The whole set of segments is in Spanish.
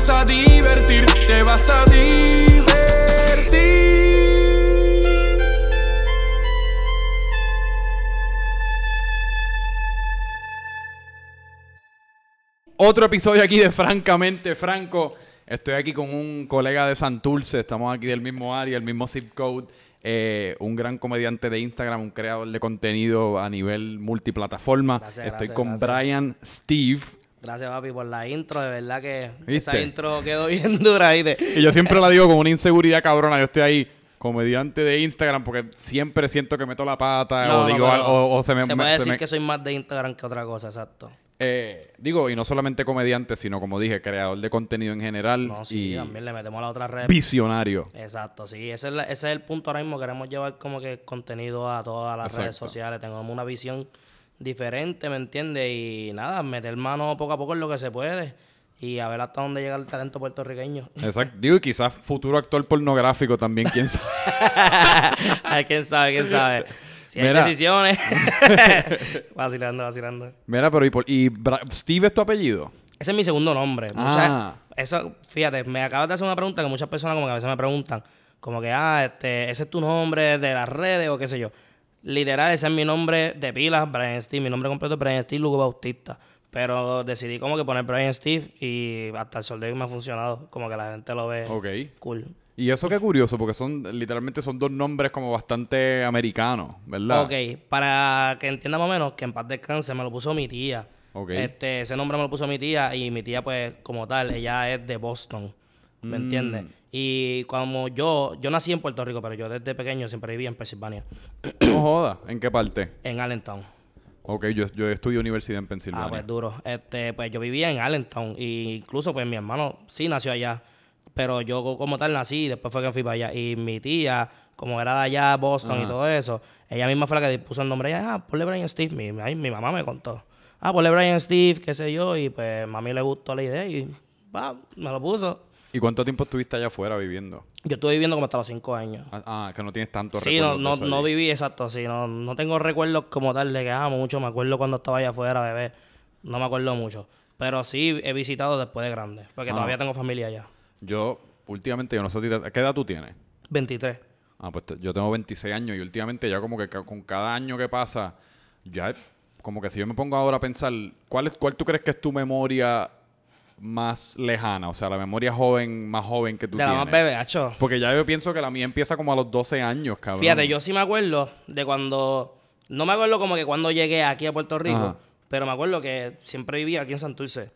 vas a divertir, te vas a divertir. Otro episodio aquí de Francamente Franco. Estoy aquí con un colega de Santulce. estamos aquí del mismo área, el mismo zip code. Eh, un gran comediante de Instagram, un creador de contenido a nivel multiplataforma. Estoy con Brian Steve. Gracias, papi, por la intro. De verdad que esa intro quedó bien dura. ahí Y yo siempre la digo como una inseguridad cabrona. Yo estoy ahí, comediante de Instagram, porque siempre siento que meto la pata o digo o, se me... Se puede decir que soy más de Instagram que otra cosa, exacto. Eh, digo, y no solamente comediante, sino como dije, creador de contenido en general. No, sí, y también le metemos a la otra red. Visionario. Exacto, sí. Ese es, el punto ahora mismo. Queremos llevar como que contenido a todas las redes sociales. tenemos una visión diferente, ¿me entiendes? Y nada, meter mano poco a poco en lo que se puede y a ver hasta dónde llega el talento puertorriqueño. Exacto. Digo, y quizás futuro actor pornográfico también, quién sabe. Ay, quién sabe, quién sabe. Si hay Mira. decisiones. vacilando, vacilando. Mira, pero ¿y, Steve es tu apellido? Ese es mi segundo nombre. O ah. sea, eso, fíjate, me acabas de hacer una pregunta que muchas personas como que a veces me preguntan, como que, ah, este, ese es tu nombre de las redes o qué sé yo. Literal, ese es mi nombre de pilas, Brian Steve. Mi nombre completo es Brian Steve Lugo Bautista. Pero decidí como que poner Brian Steve y hasta el sol me ha funcionado. Como que la gente lo ve okay. cool. Y eso qué curioso, porque son literalmente son dos nombres como bastante americanos, ¿verdad? Ok, para que entienda más o menos, que en paz descanse me lo puso mi tía. Okay. Este, ese nombre me lo puso mi tía y mi tía pues como tal, ella es de Boston. ¿Me entiendes? Mm. Y como yo, yo nací en Puerto Rico, pero yo desde pequeño siempre vivía en Pensilvania. No joda, ¿en qué parte? En Allentown. Ok, yo, yo estudié universidad en Pensilvania. Ah, pues duro. Este, pues yo vivía en Allentown. incluso, pues mi hermano sí nació allá. Pero yo como tal nací y después fue que fui para allá. Y mi tía, como era de allá, Boston y todo eso, ella misma fue la que puso el nombre. ah, ponle Brian Steve. Mi, mamá me contó. Ah, ponle Brian Steve, qué sé yo. Y pues a mí le gustó la idea y va me lo puso. ¿Y cuánto tiempo estuviste allá afuera viviendo? Yo estuve viviendo como hasta los cinco años. Ah, ah que no tienes tanto. sí, Sí, no, no, viví exacto así. No, tengo recuerdos como tal de que amo ah, mucho. Me acuerdo cuando estaba allá afuera, bebé. No me acuerdo mucho. Pero sí he visitado después de grande. Porque ah. todavía tengo familia allá. Yo, últimamente, yo no sé, si... ¿qué edad tú tienes? 23. Ah, pues yo tengo 26 años y últimamente ya como que con cada año que pasa, ya como que si yo me pongo ahora a pensar, ¿cuál, es, cuál tú crees que es tu memoria más lejana, o sea, la memoria joven, más joven que tú de la más bebé, hacho. Porque ya yo pienso que la mía empieza como a los 12 años, cabrón. Fíjate, yo sí me acuerdo de cuando. No me acuerdo como que cuando llegué aquí a Puerto Rico, pero me acuerdo que siempre vivía aquí en Santurce.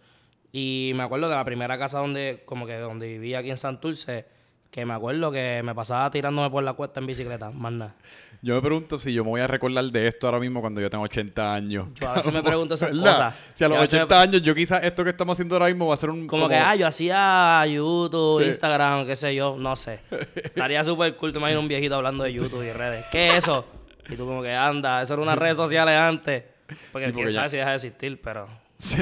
Y me acuerdo de la primera casa donde, como que donde vivía aquí en Santurce, que me acuerdo que me pasaba tirándome por la cuesta en bicicleta, más nada. Yo me pregunto si yo me voy a recordar de esto ahora mismo cuando yo tenga 80 años. Yo a veces me pregunto esas Si a los 80 años yo quizás esto que estamos haciendo ahora mismo va a ser un... Como, que, ah, yo hacía YouTube, Instagram, qué sé yo, no sé. Estaría súper cool, te un viejito hablando de YouTube y redes. ¿Qué es eso? Y tú como que, anda, eso era una redes sociales antes. Porque, quizás si deja de existir, pero...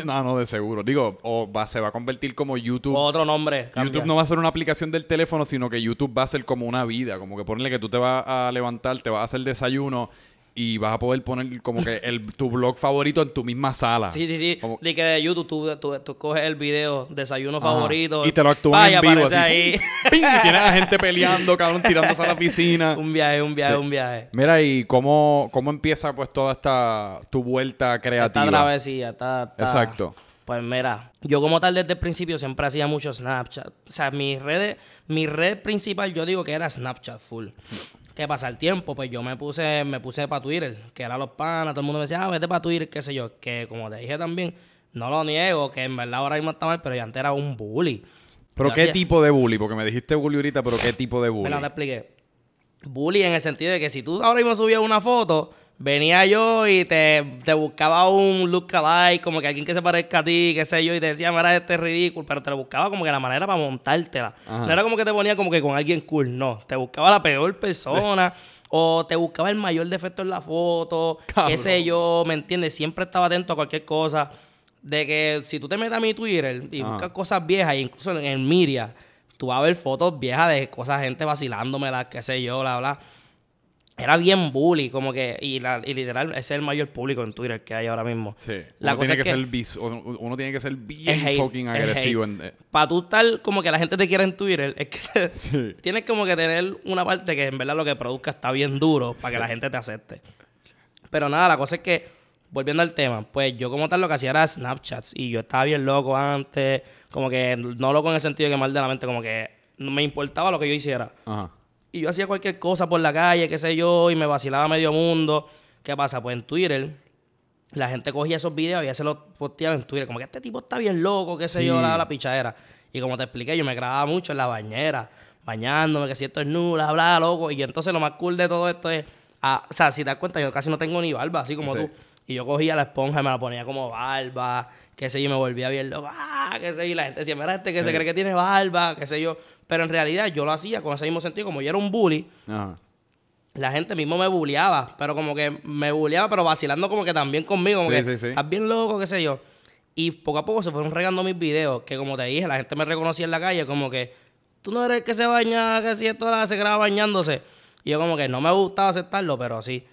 No, no, de seguro. Digo, o va, se va a convertir como YouTube. O otro nombre. YouTube no va a ser una aplicación del teléfono, sino que YouTube va a ser como una vida. Como que ponle que tú te vas a levantar, te vas a hacer desayuno y vas a poder poner como que tu blog favorito en tu misma sala. Sí, sí, sí. Y que de YouTube tú, coges el video, desayuno favorito. Y te lo actúan en vivo. Así, ahí. Y tienes a gente peleando, cabrón, tirándose a la piscina. Un viaje, un viaje, un viaje. Mira, ¿y cómo, cómo empieza pues toda esta tu vuelta creativa? Esta travesía, está... Exacto. Pues mira, yo como tal desde el principio siempre hacía mucho Snapchat. O sea, mis redes, mi red principal yo digo que era Snapchat full que pasa el tiempo, pues yo me puse, me puse para Twitter, que era los panas, todo el mundo me decía, ah, vete para Twitter, qué sé yo, que como te dije también, no lo niego, que en verdad ahora mismo está mal, pero yo antes era un bully. ¿Pero qué tipo de bully? Porque me dijiste bully ahorita, pero ¿qué tipo de bully? Bueno, te expliqué. Bully en el sentido de que si tú ahora mismo subías una foto venía yo y te, buscaba un lookalike, como que alguien que se parezca a ti, qué sé yo, y te decía, mira, este ridículo, pero te lo buscaba como que la manera para montártela. No era como que te ponía como que con alguien cool, no. Te buscaba la peor persona. O te buscaba el mayor defecto en la foto, qué sé yo, ¿me entiendes? Siempre estaba atento a cualquier cosa. De que si tú te metes a mi Twitter y buscas cosas viejas, incluso en el Miria, tú vas a ver fotos viejas de cosas, gente vacilándomela, qué sé yo, bla, bla era bien bully, como que, y, la, literal, es el mayor público en Twitter que hay ahora mismo. Sí. Uno, tiene, que, ser, uno tiene que ser bien fucking agresivo. Eh. Para tú estar como que la gente te quiera en Twitter, es que tienes como que tener una parte que en verdad lo que produzca está bien duro para que la gente te acepte. Pero nada, la cosa es que, volviendo al tema, pues yo como tal lo que hacía era Snapchats y yo estaba bien loco antes, como que no loco en el sentido que mal de la mente, como que no me importaba lo que yo hiciera. Ajá y yo hacía cualquier cosa por la calle, qué sé yo, y me vacilaba medio mundo. ¿Qué pasa? Pues en Twitter, la gente cogía esos videos y se los posteaba en Twitter. Como que este tipo está bien loco, qué sé yo, la, la pichadera. Y como te expliqué, yo me grababa mucho en la bañera, bañándome, que esto es nula, bla, loco. Y entonces lo más cool de todo esto es, ah, o sea, si te das cuenta, yo casi no tengo ni barba, así como tú. Y yo cogía la esponja y me la ponía como barba, qué sé yo, y me volvía bien loco, ah, qué sé yo. Y la gente siempre mira este que se cree que tiene barba, qué sé yo. Pero en realidad yo lo hacía con ese mismo sentido, como yo era un bully. La gente mismo me bulleaba, pero como que me bulleaba, pero vacilando como que también conmigo, como que sí, estás bien loco, qué sé yo. Y poco a poco se fueron regando mis videos, que como te dije, la gente me reconocía en la calle, como que tú no eres el que se baña, que si esto se graba bañándose. Y yo como que no me gustaba aceptarlo, pero así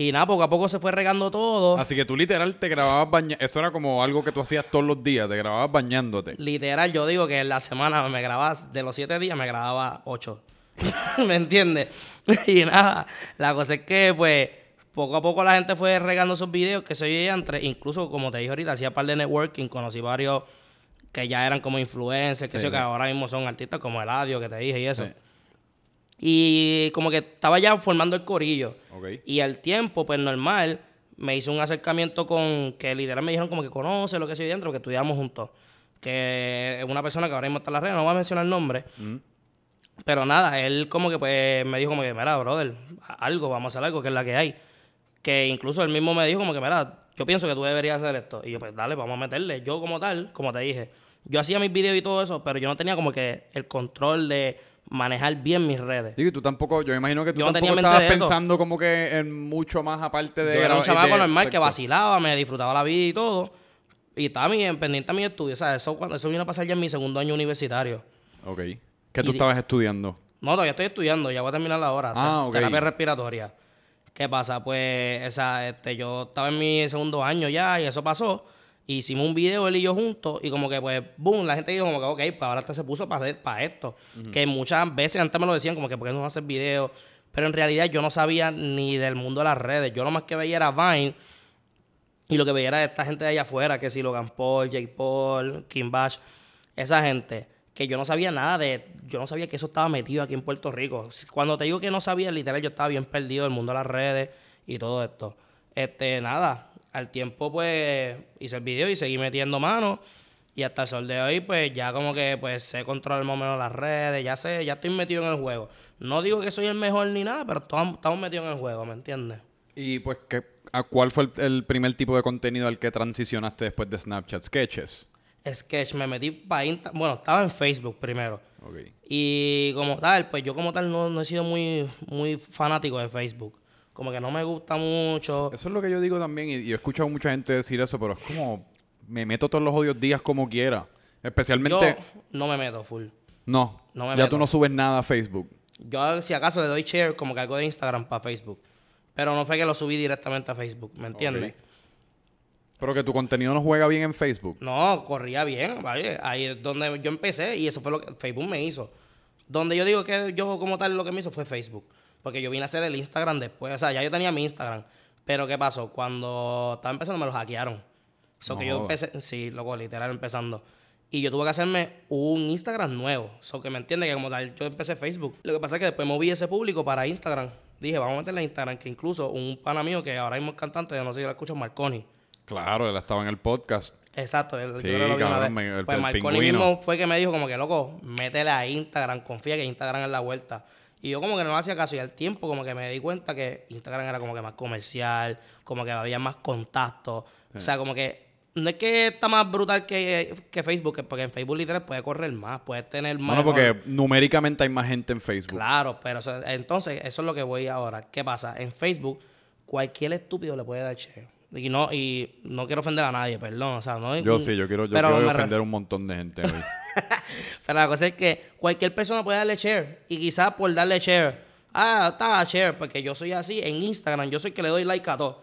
y nada, poco a poco se fue regando todo. Así que tú literal te grababas bañando. Eso era como algo que tú hacías todos los días, te grababas bañándote. Literal, yo digo que en la semana me grababas, de los siete días me grababa ocho. ¿Me entiendes? y nada, la cosa es que pues poco a poco la gente fue regando esos videos que se veían entre, incluso como te dije ahorita, hacía par de networking, conocí varios que ya eran como influencers, que, que ahora mismo son artistas como Eladio, que te dije y eso. Y como que estaba ya formando el corillo. Y al tiempo, pues normal, me hizo un acercamiento con que líder me dijeron como que conoce lo que soy dentro, que estudiamos juntos. Que es una persona que ahora mismo está en la red, no voy a mencionar el nombre. Mm. Pero nada, él como que pues me dijo como que, mira, brother, algo, vamos a hacer algo, que es la que hay. Que incluso él mismo me dijo como que, mira, yo pienso que tú deberías hacer esto. Y yo, pues dale, vamos a meterle. Yo como tal, como te dije, yo hacía mis videos y todo eso, pero yo no tenía como que el control de manejar bien mis redes. Digo, tú tampoco, yo imagino que tú tampoco estabas pensando como que en mucho más aparte de... Yo era un chaval normal que vacilaba, me disfrutaba la vida y todo. Y estaba pendiente a mi estudio. O sea, eso, cuando, eso vino a pasar ya en mi segundo año universitario. Ok. ¿Qué tú estabas estudiando? No, todavía estoy estudiando, ya voy a terminar la hora. Ah, ok. Terapia respiratoria. ¿Qué pasa? Pues, o este, yo estaba en mi segundo año ya y eso pasó hicimos un video él y yo juntos y como que pues boom la gente dijo como que ok pues ahora hasta se puso para hacer para esto que muchas veces antes me lo decían como que ¿por qué no haces video pero en realidad yo no sabía ni del mundo de las redes yo lo más que veía era Vine y lo que veía era esta gente de allá afuera que si Logan Paul Jake Paul Kim Bash esa gente que yo no sabía nada de yo no sabía que eso estaba metido aquí en Puerto Rico cuando te digo que no sabía literal yo estaba bien perdido del mundo de las redes y todo esto este nada al tiempo pues hice el video y seguí metiendo manos. Y hasta el sol de hoy, pues ya como que pues sé controlar más o menos las redes, ya sé, ya estoy metido en el juego. No digo que soy el mejor ni nada, pero estamos metidos en el juego, ¿me entiendes? Y pues, ¿qué, ¿a cuál fue el, primer tipo de contenido al que transicionaste después de Snapchat? ¿Sketches? Sketch, me metí para Instagram, bueno, estaba en Facebook primero. Y como tal, pues yo como tal no, he sido muy, muy fanático de Facebook como que no me gusta mucho. Eso es lo que yo digo también, y, he escuchado mucha gente decir eso, pero es como, me meto todos los odios días como quiera. Especialmente. Yo no me meto full. No. no me ya tú no subes nada a Facebook. Yo, si acaso, le doy share como que algo de Instagram para Facebook. Pero no fue que lo subí directamente a Facebook, ¿me entiendes? Pero que tu contenido no juega bien en Facebook. No, corría bien, Ahí es donde yo empecé y eso fue lo que Facebook me hizo. Donde yo digo que yo como tal lo que me hizo fue Facebook. Porque yo vine a hacer el Instagram después. O sea, ya yo tenía mi Instagram. Pero ¿qué pasó? Cuando estaba empezando me lo hackearon. Eso que yo empecé, sí, loco, literal empezando. Y yo tuve que hacerme un Instagram nuevo. Eso que me entiende que como tal, yo empecé Facebook. Lo que pasa es que después moví ese público para Instagram. Dije, vamos a meterle a Instagram, que incluso un pana mío que ahora mismo es cantante, no sé si lo escucho, Marconi. Claro, él estaba en el podcast. Exacto, él sí, lo el, pues Marconi mismo fue que me dijo como que, loco, métele a Instagram, confía que Instagram es la vuelta. Y yo como que no hacía caso y al tiempo como que me di cuenta que Instagram era como que más comercial, como que había más contacto. O sea, eh. como que no es que está más brutal que, que Facebook, porque en Facebook literal puede correr más, puede tener más... Bueno, porque numéricamente hay más gente en Facebook. Claro, pero entonces eso es lo que voy ahora. ¿Qué pasa? En Facebook cualquier estúpido le puede dar cheo. Y no, y no quiero ofender a nadie, perdón. O sea, no yo sí, yo quiero, yo quiero ofender a un montón de gente hoy. pero la cosa es que cualquier persona puede darle share. Y quizás por darle share, ah, está share, porque yo soy así en Instagram, yo soy que le doy like a todo.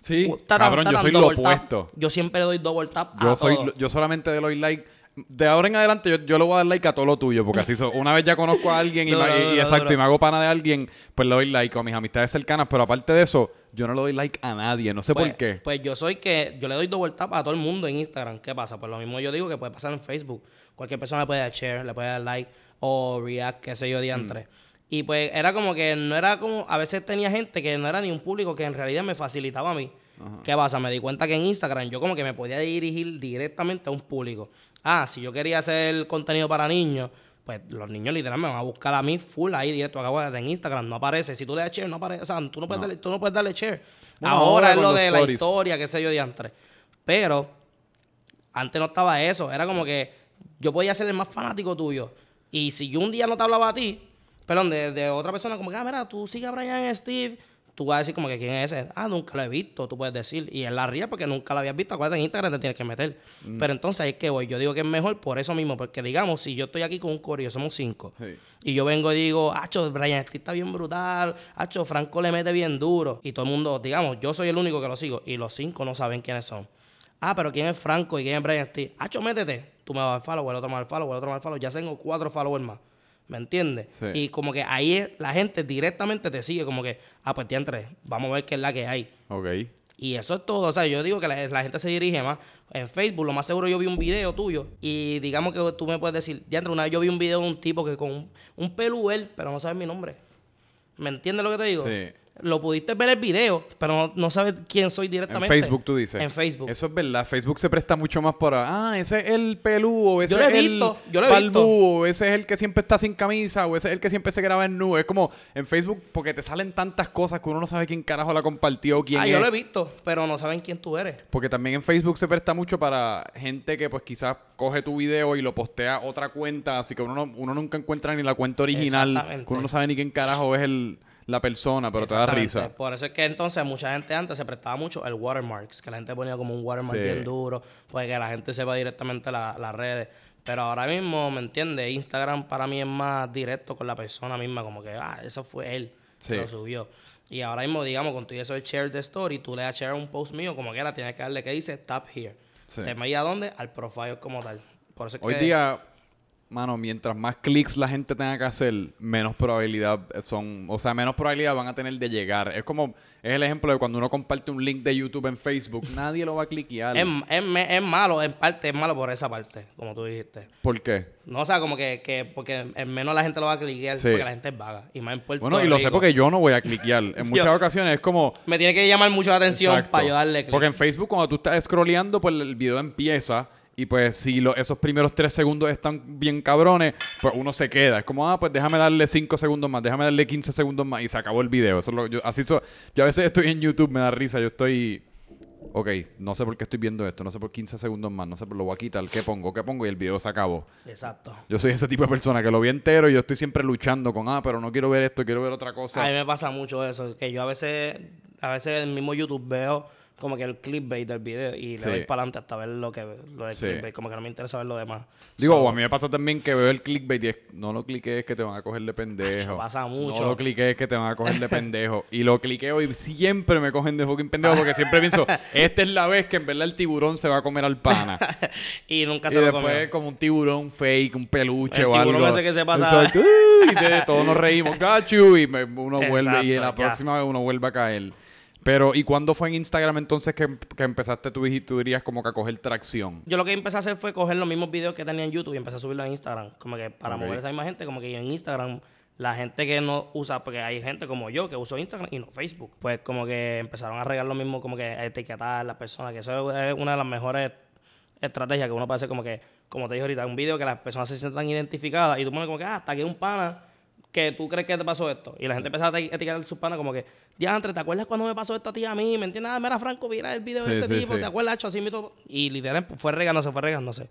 Sí, cabrón, yo soy lo opuesto. Yo siempre le doy double tap. Yo, soy, yo solamente le doy like de ahora en adelante yo, yo, le voy a dar like a todo lo tuyo, porque así una vez ya conozco a alguien y, exacto, me hago pana de alguien, pues le doy like a mis amistades cercanas, pero aparte de eso, yo no le doy like a nadie, no sé por pues, qué. Pues yo soy que, yo le doy dos vueltas a todo el mundo en Instagram, ¿qué pasa? Pues lo mismo yo digo que puede pasar en Facebook, cualquier persona le puede dar share, le puede dar like o react, qué sé yo, diantre. Mm. Y pues era como que no era como, a veces tenía gente que no era ni un público que en realidad me facilitaba a mí. ¿Qué pasa? Me di cuenta que en Instagram yo como que me podía dirigir directamente a un público. Ah, si yo quería hacer contenido para niños, pues los niños literalmente me van a buscar a mí full ahí directo. Acabo de en Instagram, no aparece. Si tú le das share, no aparece. O sea, tú no puedes, Darle, tú no puedes darle share. ahora, es lo de la historia, qué sé yo, de antes. Pero antes no estaba eso. Era como que yo podía ser el más fanático tuyo. Y si yo un día no te hablaba a ti, perdón, de, de otra persona, como que, ah, mira, tú sigue a Brian Steve tú vas a decir como que quién es ese. Ah, nunca lo he visto, tú puedes decir. Y él la ría porque nunca lo habías visto. Acuérdate, en Instagram te tienes que meter. Mm. Pero entonces ahí es que voy. Yo digo que es mejor por eso mismo. Porque digamos, si yo estoy aquí con un curioso somos cinco. Y yo vengo y digo, Acho, Brian Steve está bien brutal. Acho, Franco le mete bien duro. Y todo el mundo, digamos, yo soy el único que lo sigo. Y los cinco no saben quiénes son. Ah, pero quién es Franco y quién es Brian Steve. Acho, métete. Tú me vas al follow, el otro me va al follow, el otro me va al follow. Ya tengo cuatro followers más. ¿Me entiendes? Y como que ahí la gente directamente te sigue, como que, ah, pues entre, vamos a ver qué es la que hay. Ok. Y eso es todo. O sea, yo digo que la, gente se dirige más en Facebook. Lo más seguro yo vi un video tuyo y digamos que tú me puedes decir, de una vez yo vi un video de un tipo que con un, un pero no sabes mi nombre. ¿Me entiendes lo que te digo? Sí. Lo pudiste ver el video, pero no, sabes quién soy directamente. En Facebook tú dices. En Facebook. Eso es verdad. Facebook se presta mucho más para, ah, ese es el o ese yo lo he es visto, el yo lo ese es el que siempre está sin camisa, o ese es el que siempre se graba en nube. Es como en Facebook, porque te salen tantas cosas que uno no sabe quién carajo la compartió, quién ah, yo lo he visto, pero no saben quién tú eres. Porque también en Facebook se presta mucho para gente que pues quizás coge tu video y lo postea a otra cuenta, así que uno, uno nunca encuentra ni la cuenta original, uno no sabe ni quién carajo es el la persona, pero te da risa. Por eso es que entonces mucha gente antes se prestaba mucho el watermarks, que la gente ponía como un watermark bien duro, pues que la gente sepa directamente las redes. Pero ahora mismo, ¿me entiendes? Instagram para mí es más directo con la persona misma, como que, ah, eso fue él, lo subió. Y ahora mismo, digamos, con tú eso de share the story, tú le das share un post mío, como que era, tienes que darle que dice tap here. ¿Te me a dónde? Al profile como tal. Por eso es Hoy día mano, mientras más clics la gente tenga que hacer, menos probabilidad son, o sea, menos probabilidad van a tener de llegar. Es como, es el ejemplo de cuando uno comparte un link de YouTube en Facebook, nadie lo va a cliquear. Es, malo, en parte es malo por esa parte, como tú dijiste. ¿Por qué? No, o sea, como que, porque menos la gente lo va a cliquear porque la gente es vaga. Y más en Bueno, y lo sé porque yo no voy a cliquear. En muchas ocasiones es como... Me tiene que llamar mucho la atención para yo darle clic. Porque en Facebook cuando tú estás scrolleando, pues el video empieza y pues si esos primeros tres segundos están bien cabrones, pues uno se queda. Es como, ah, pues déjame darle cinco segundos más, déjame darle 15 segundos más y se acabó el video. Eso lo, yo, así yo a veces estoy en YouTube, me da risa, yo estoy... Ok, no sé por qué estoy viendo esto, no sé por 15 segundos más, no sé por lo voy a quitar, qué pongo, qué pongo y el video se acabó. Exacto. Yo soy ese tipo de persona que lo vi entero y yo estoy siempre luchando con, ah, pero no quiero ver esto, quiero ver otra cosa. A mí me pasa mucho eso, que yo a veces, a veces en el mismo YouTube veo como que el clickbait del video y le doy para adelante hasta ver lo que lo del clickbait, como que no me interesa ver lo demás. Digo, a mí me pasa también que veo el clickbait y es, no lo es que te van a coger de pendejo. pasa mucho. No lo es que te van a coger de pendejo y lo cliqueo y siempre me cogen de fucking pendejo porque siempre pienso, esta es la vez que en verdad el tiburón se va a comer al pana. y nunca se y después como un tiburón fake, un peluche o algo. El tiburón que se pasa. y todos nos reímos, gachu y uno vuelve y la próxima vez uno vuelve a caer. Pero, ¿y cuándo fue en Instagram entonces que, que empezaste tú, tú dirías como que a coger tracción? Yo lo que empecé a hacer fue coger los mismos videos que tenía en YouTube y empecé a subirlos a Instagram. Como que para mover esa misma gente, como que en Instagram la gente que no usa, porque hay gente como yo que uso Instagram y no Facebook, pues como que empezaron a regar lo mismo, como que etiquetar a las personas, que eso es una de las mejores estrategias que uno puede hacer, como que, como te dije ahorita, un video que las personas se sientan identificadas y tú pones como que, ah, hasta aquí un pana que tú crees que te pasó esto. Y la gente empezaba a etiquetar sus panas como que, diantre, ¿te acuerdas cuando me pasó esto a ti a mí? ¿Me entiendes? Ah, mira, Franco, mira el video de este tipo, ¿te acuerdas? Hecho así, Y literal, pues, fue regándose, fue regándose.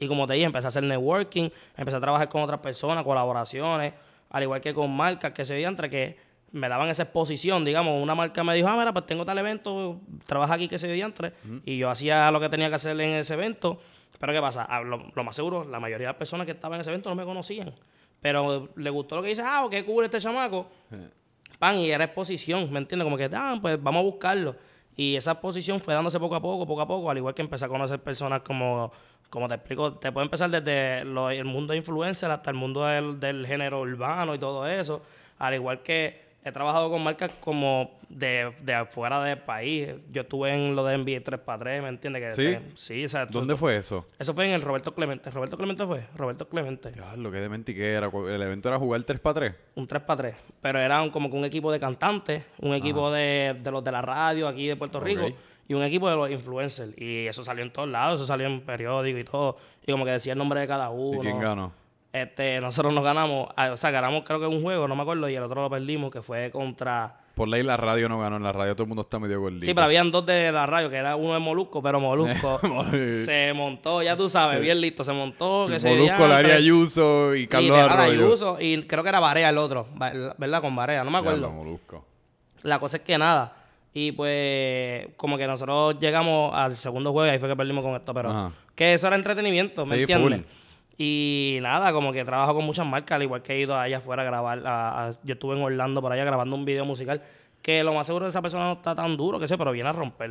Y como te dije, empecé a hacer networking, empecé a trabajar con otras personas, colaboraciones, al igual que con marcas que se entre que me daban esa exposición, digamos, una marca me dijo, ah, mira, pues tengo tal evento, trabaja aquí que se diantre. Y yo hacía lo que tenía que hacer en ese evento. Pero ¿qué pasa? Ah, lo, lo, más seguro, la mayoría de las personas que estaban en ese evento no me conocían. Pero le gustó lo que dice, ah, qué cool este chamaco. Pan, y era exposición, ¿me entiendes? Como que, ah, pues vamos a buscarlo. Y esa exposición fue dándose poco a poco, poco a poco, al igual que empezar a conocer personas como, como te explico, te puede empezar desde el mundo de influencer hasta el mundo del género urbano y todo eso, al igual que he trabajado con marcas como de, afuera del país. Yo estuve en lo de NBA 3x3, ¿me entiendes? ¿Sí? sí, ¿Dónde fue eso? Eso fue en el Roberto Clemente. ¿Roberto Clemente fue? Roberto Clemente. lo que de que era. ¿El evento era jugar 3x3? Un 3x3. Pero era como que un equipo de cantantes, un equipo de, los de la radio aquí de Puerto Rico y un equipo de los influencers. Y eso salió en todos lados, eso salió en periódicos y todo. Y como que decía el nombre de cada uno. ¿Y quién ganó? Este, nosotros nos ganamos, ah, o sea, ganamos creo que un juego, no me acuerdo, y el otro lo perdimos, que fue contra... Por ley la radio no ganó, en la radio todo el mundo está medio gordito. Sí, pero habían dos de la radio, que era uno de Molusco, pero Molusco se montó, ya tú sabes, bien listo, se montó. Molusco, Larry Ayuso y Carlos y Arroyo. Ayuso y creo que era Varea el otro, ¿verdad? Con Varea, no me acuerdo. Molusco. La cosa es que nada, y pues, como que nosotros llegamos al segundo juego y ahí fue que perdimos con esto, pero que eso era entretenimiento, ¿me sí, entiendes? Y nada, como que trabajo con muchas marcas, al igual que he ido a allá afuera a grabar. yo estuve en Orlando por allá grabando un video musical. Que lo más seguro de esa persona no está tan duro, que sé, pero viene a romper.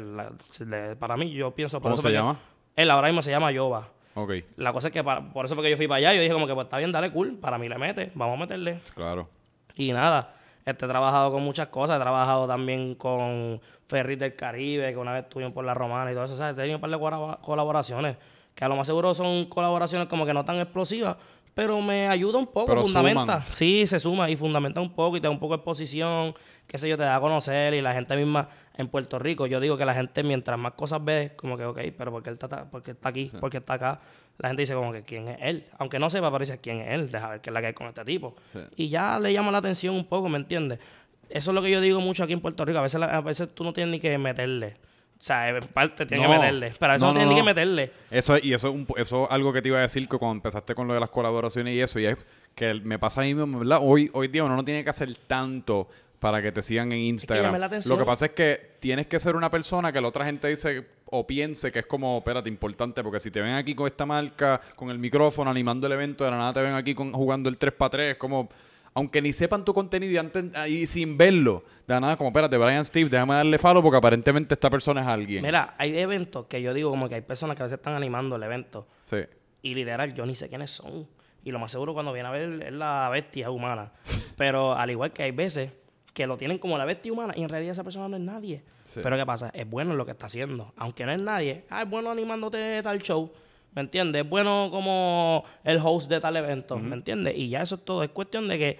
para mí, yo pienso. Por ¿Cómo se llama? Él ahora mismo se llama Yoba. Ok. La cosa es que por eso porque yo fui para allá, yo dije, como que pues está bien, dale cool, para mí le mete, vamos a meterle. Claro. Y nada, este, he trabajado con muchas cosas, he trabajado también con Ferris del Caribe, que una vez estuvimos por la Romana y todo eso, ¿sabes? He tenido un par de colaboraciones que a lo más seguro son colaboraciones como que no tan explosivas, pero me ayuda un poco, fundamenta. Sí, se suma y fundamenta un poco y te da un poco de exposición, qué sé yo, te da a conocer y la gente misma en Puerto Rico, yo digo que la gente mientras más cosas ve, como que, ok, pero ¿por él está, porque está aquí? porque está acá? La gente dice como que, ¿quién es él? Aunque no sepa, pero dice, ¿quién es él? Deja ver qué es la que hay con este tipo. Y ya le llama la atención un poco, ¿me entiendes? Eso es lo que yo digo mucho aquí en Puerto Rico. A veces, a veces tú no tienes ni que meterle. O sea, en eh, parte tiene que meterle. Para eso no, tiene que meterle. Eso y eso es, eso algo que te iba a decir que cuando empezaste con lo de las colaboraciones y eso, y es que me pasa a mí mismo, ¿verdad? Hoy, hoy día uno no tiene que hacer tanto para que te sigan en Instagram. lo que pasa es que tienes que ser una persona que la otra gente dice o piense que es como, espérate, importante, porque si te ven aquí con esta marca, con el micrófono, animando el evento, de la nada te ven aquí con, jugando el 3x3, es como aunque ni sepan tu contenido y, ah, sin verlo, de nada, como espérate, Brian Steve, déjame darle falo porque aparentemente esta persona es alguien. Mira, hay eventos que yo digo como que hay personas que a veces están animando el evento. Sí. Y literal, yo ni sé quiénes son. Y lo más seguro cuando viene a ver es la bestia humana. Pero al igual que hay veces que lo tienen como la bestia humana y en realidad esa persona no es nadie. Pero ¿qué pasa? Es bueno lo que está haciendo. Aunque no es nadie, ah, es bueno animándote tal show. ¿Me entiendes? Es bueno como el host de tal evento, ¿me entiendes? Y ya eso es todo. Es cuestión de que,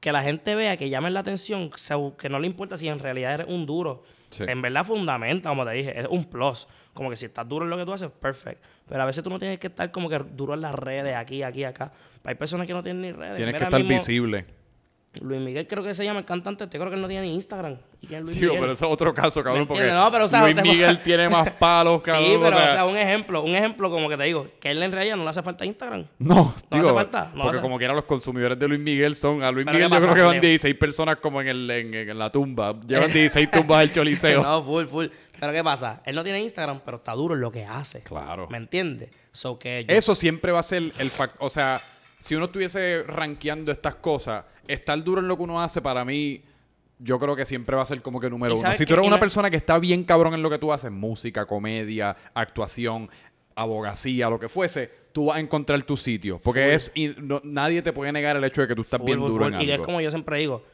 que la gente vea, que llamen la atención, que no le importa si en realidad eres un duro. En verdad fundamenta, como te dije, es un plus. Como que si estás duro en lo que tú haces, perfecto. Pero a veces tú no tienes que estar como que duro en las redes, aquí, aquí, acá. Hay personas que no tienen ni redes. Tienes que estar visible. Luis Miguel creo que se llama el cantante, te este creo que no tiene ni Instagram. ¿Y Tío, pero eso es otro caso, cabrón, porque Luis Miguel tiene más palos, cabrón. Sí, pero o sea, un ejemplo, un ejemplo como que te digo, que él en realidad no le hace falta Instagram. No, No le hace falta, no porque como como eran los consumidores de Luis Miguel son a Luis Miguel yo creo que van 16 personas como en, el, en, la tumba. Llevan 16 tumbas al choliseo. No, full, full. Pero ¿qué pasa? Él no tiene Instagram, pero está duro en lo que hace. Claro. ¿Me entiendes? So Eso siempre va a ser el factor. O sea, si uno estuviese rankeando estas cosas, estar duro en lo que uno hace para mí yo creo que siempre va a ser como que número uno. Si tú eres una persona que está bien cabrón en lo que tú haces, música, comedia, actuación, abogacía, lo que fuese, tú vas a encontrar tu sitio. Porque es nadie te puede negar el hecho de que tú estás bien duro en Y es como yo siempre digo,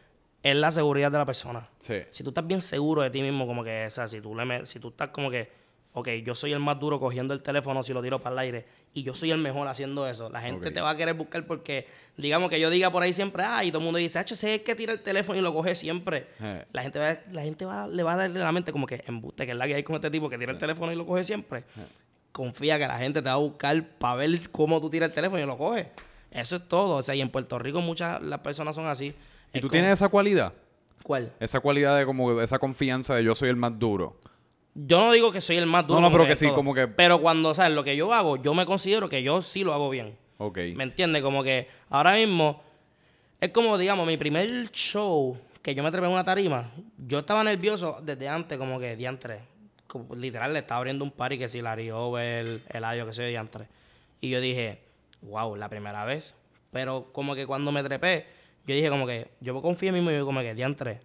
es la seguridad de la persona. Si tú estás bien seguro de ti mismo, como que, o sea, si tú, le, si tú estás como que ok, yo soy el más duro cogiendo el teléfono si lo tiro para el aire y yo soy el mejor haciendo eso. La gente te va a querer buscar porque, digamos que yo diga por ahí siempre, ah, y todo el mundo dice, H.C. es el que tira el teléfono y lo coge siempre. Eh. La gente, va, la gente va, le va a darle la mente como que embuste, que es la que hay con este tipo que tira el eh. teléfono y lo coge siempre. Eh. Confía que la gente te va a buscar para ver cómo tú tiras el teléfono y lo coges. Eso es todo. O sea, y en Puerto Rico muchas las personas son así. ¿Y tú tienes esa cualidad? ¿Cuál? Esa cualidad de como esa confianza de yo soy el más duro. Yo no digo que soy el más duro. No, pero que, sí, como que. Pero cuando, ¿sabes? Lo que yo hago, yo me considero que yo sí lo hago bien. Ok. ¿Me entiendes? Como que ahora mismo. Es como, digamos, mi primer show que yo me trepé en una tarima. Yo estaba nervioso desde antes, como que día antes. literal, le estaba abriendo un party que si Larry Over, el año que se, día diantre. Y yo dije, wow, la primera vez. Pero como que cuando me trepé, yo dije, como que yo confío en mí mismo y como que diantre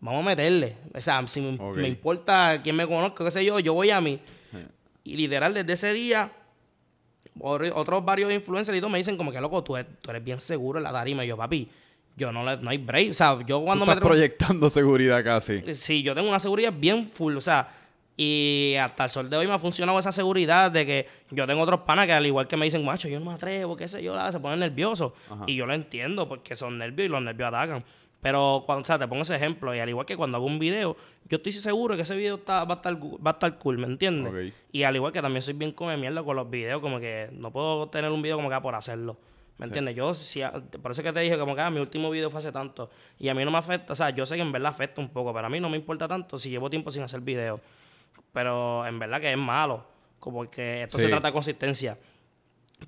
vamos a meterle. O sea, si me, importa quién me conozca, qué sé yo, yo voy a mí. Y literal, desde ese día, otros varios Influenceritos me dicen como que, loco, tú eres, bien seguro en la tarima. yo, papi, yo no, le, no hay break. O sea, yo cuando me estás proyectando seguridad casi. Eh, sí, yo tengo una seguridad bien full. O sea, y hasta el sol de hoy me ha funcionado esa seguridad de que yo tengo otros panas que al igual que me dicen, macho, yo no me atrevo, qué sé yo, se ponen nerviosos. Y yo lo entiendo porque son nervios y los nervios atacan. Pero cuando, o sea, te pongo ese ejemplo, y al igual que cuando hago un video, yo estoy seguro que ese video va, a estar, cool, ¿me entiendes? Y al igual que también soy bien come mierda con los videos, como que no puedo tener un video como que ah, por hacerlo. ¿Me entiendes? Yo, por eso que te dije, como que ah, mi último video fue hace tanto. Y a mí no me afecta, o sea, yo sé que en verdad afecta un poco, pero a mí no me importa tanto si llevo tiempo sin hacer video. Pero en verdad que es malo, como que esto se trata de consistencia.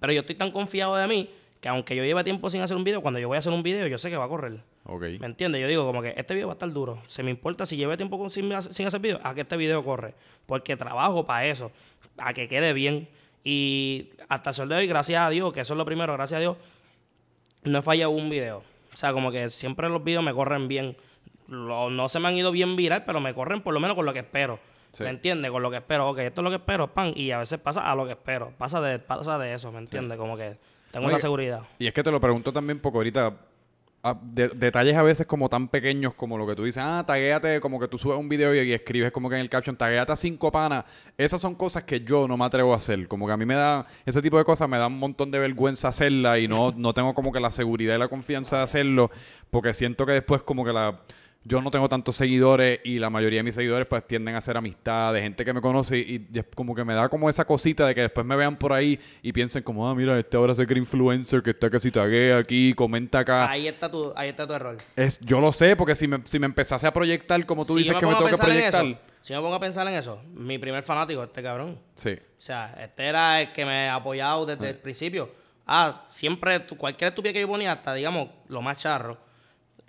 Pero yo estoy tan confiado de mí que aunque yo lleve tiempo sin hacer un video, cuando yo voy a hacer un video, yo sé que va a correr. ¿Me entiendes? Yo digo como que este video va a estar duro. Se me importa si lleve tiempo sin, sin, hacer video, a que este video corre. Porque trabajo para eso, a que quede bien. Y hasta el día de hoy, gracias a Dios, que eso es lo primero, gracias a Dios, no he fallado un video. O sea, como que siempre los videos me corren bien. no se me han ido bien viral, pero me corren por lo menos con lo que espero. ¿Me entiendes? Con lo que espero. Ok, esto es lo que espero, pan. Y a veces pasa a lo que espero. Pasa de, pasa de eso, ¿me entiendes? Como que... Tengo la seguridad. Y es que te lo pregunto también porque ahorita ah, detalles a veces como tan pequeños como lo que tú dices, ah, taguéate, como que tú subes un video y, escribes como que en el caption, taguéate a cinco panas. Esas son cosas que yo no me atrevo a hacer. Como que a mí me da, ese tipo de cosas me da un montón de vergüenza hacerla y no, no tengo como que la seguridad y la confianza de hacerlo porque siento que después como que la yo no tengo tantos seguidores y la mayoría de mis seguidores pues tienden a ser amistades, gente que me conoce y, como que me da como esa cosita de que después me vean por ahí y piensen como, ah, mira, este ahora es el influencer que está casi si aquí, comenta acá. Ahí está tu, ahí está tu error. Es, yo lo sé, porque si me, empezase a proyectar como tú dices que me tengo que proyectar. si me pongo a pensar en eso, mi primer fanático, este cabrón. Sí. O sea, este era el que me ha apoyado desde ah. el principio. Ah, siempre, cualquier estupidez que yo ponía, hasta digamos, lo más charro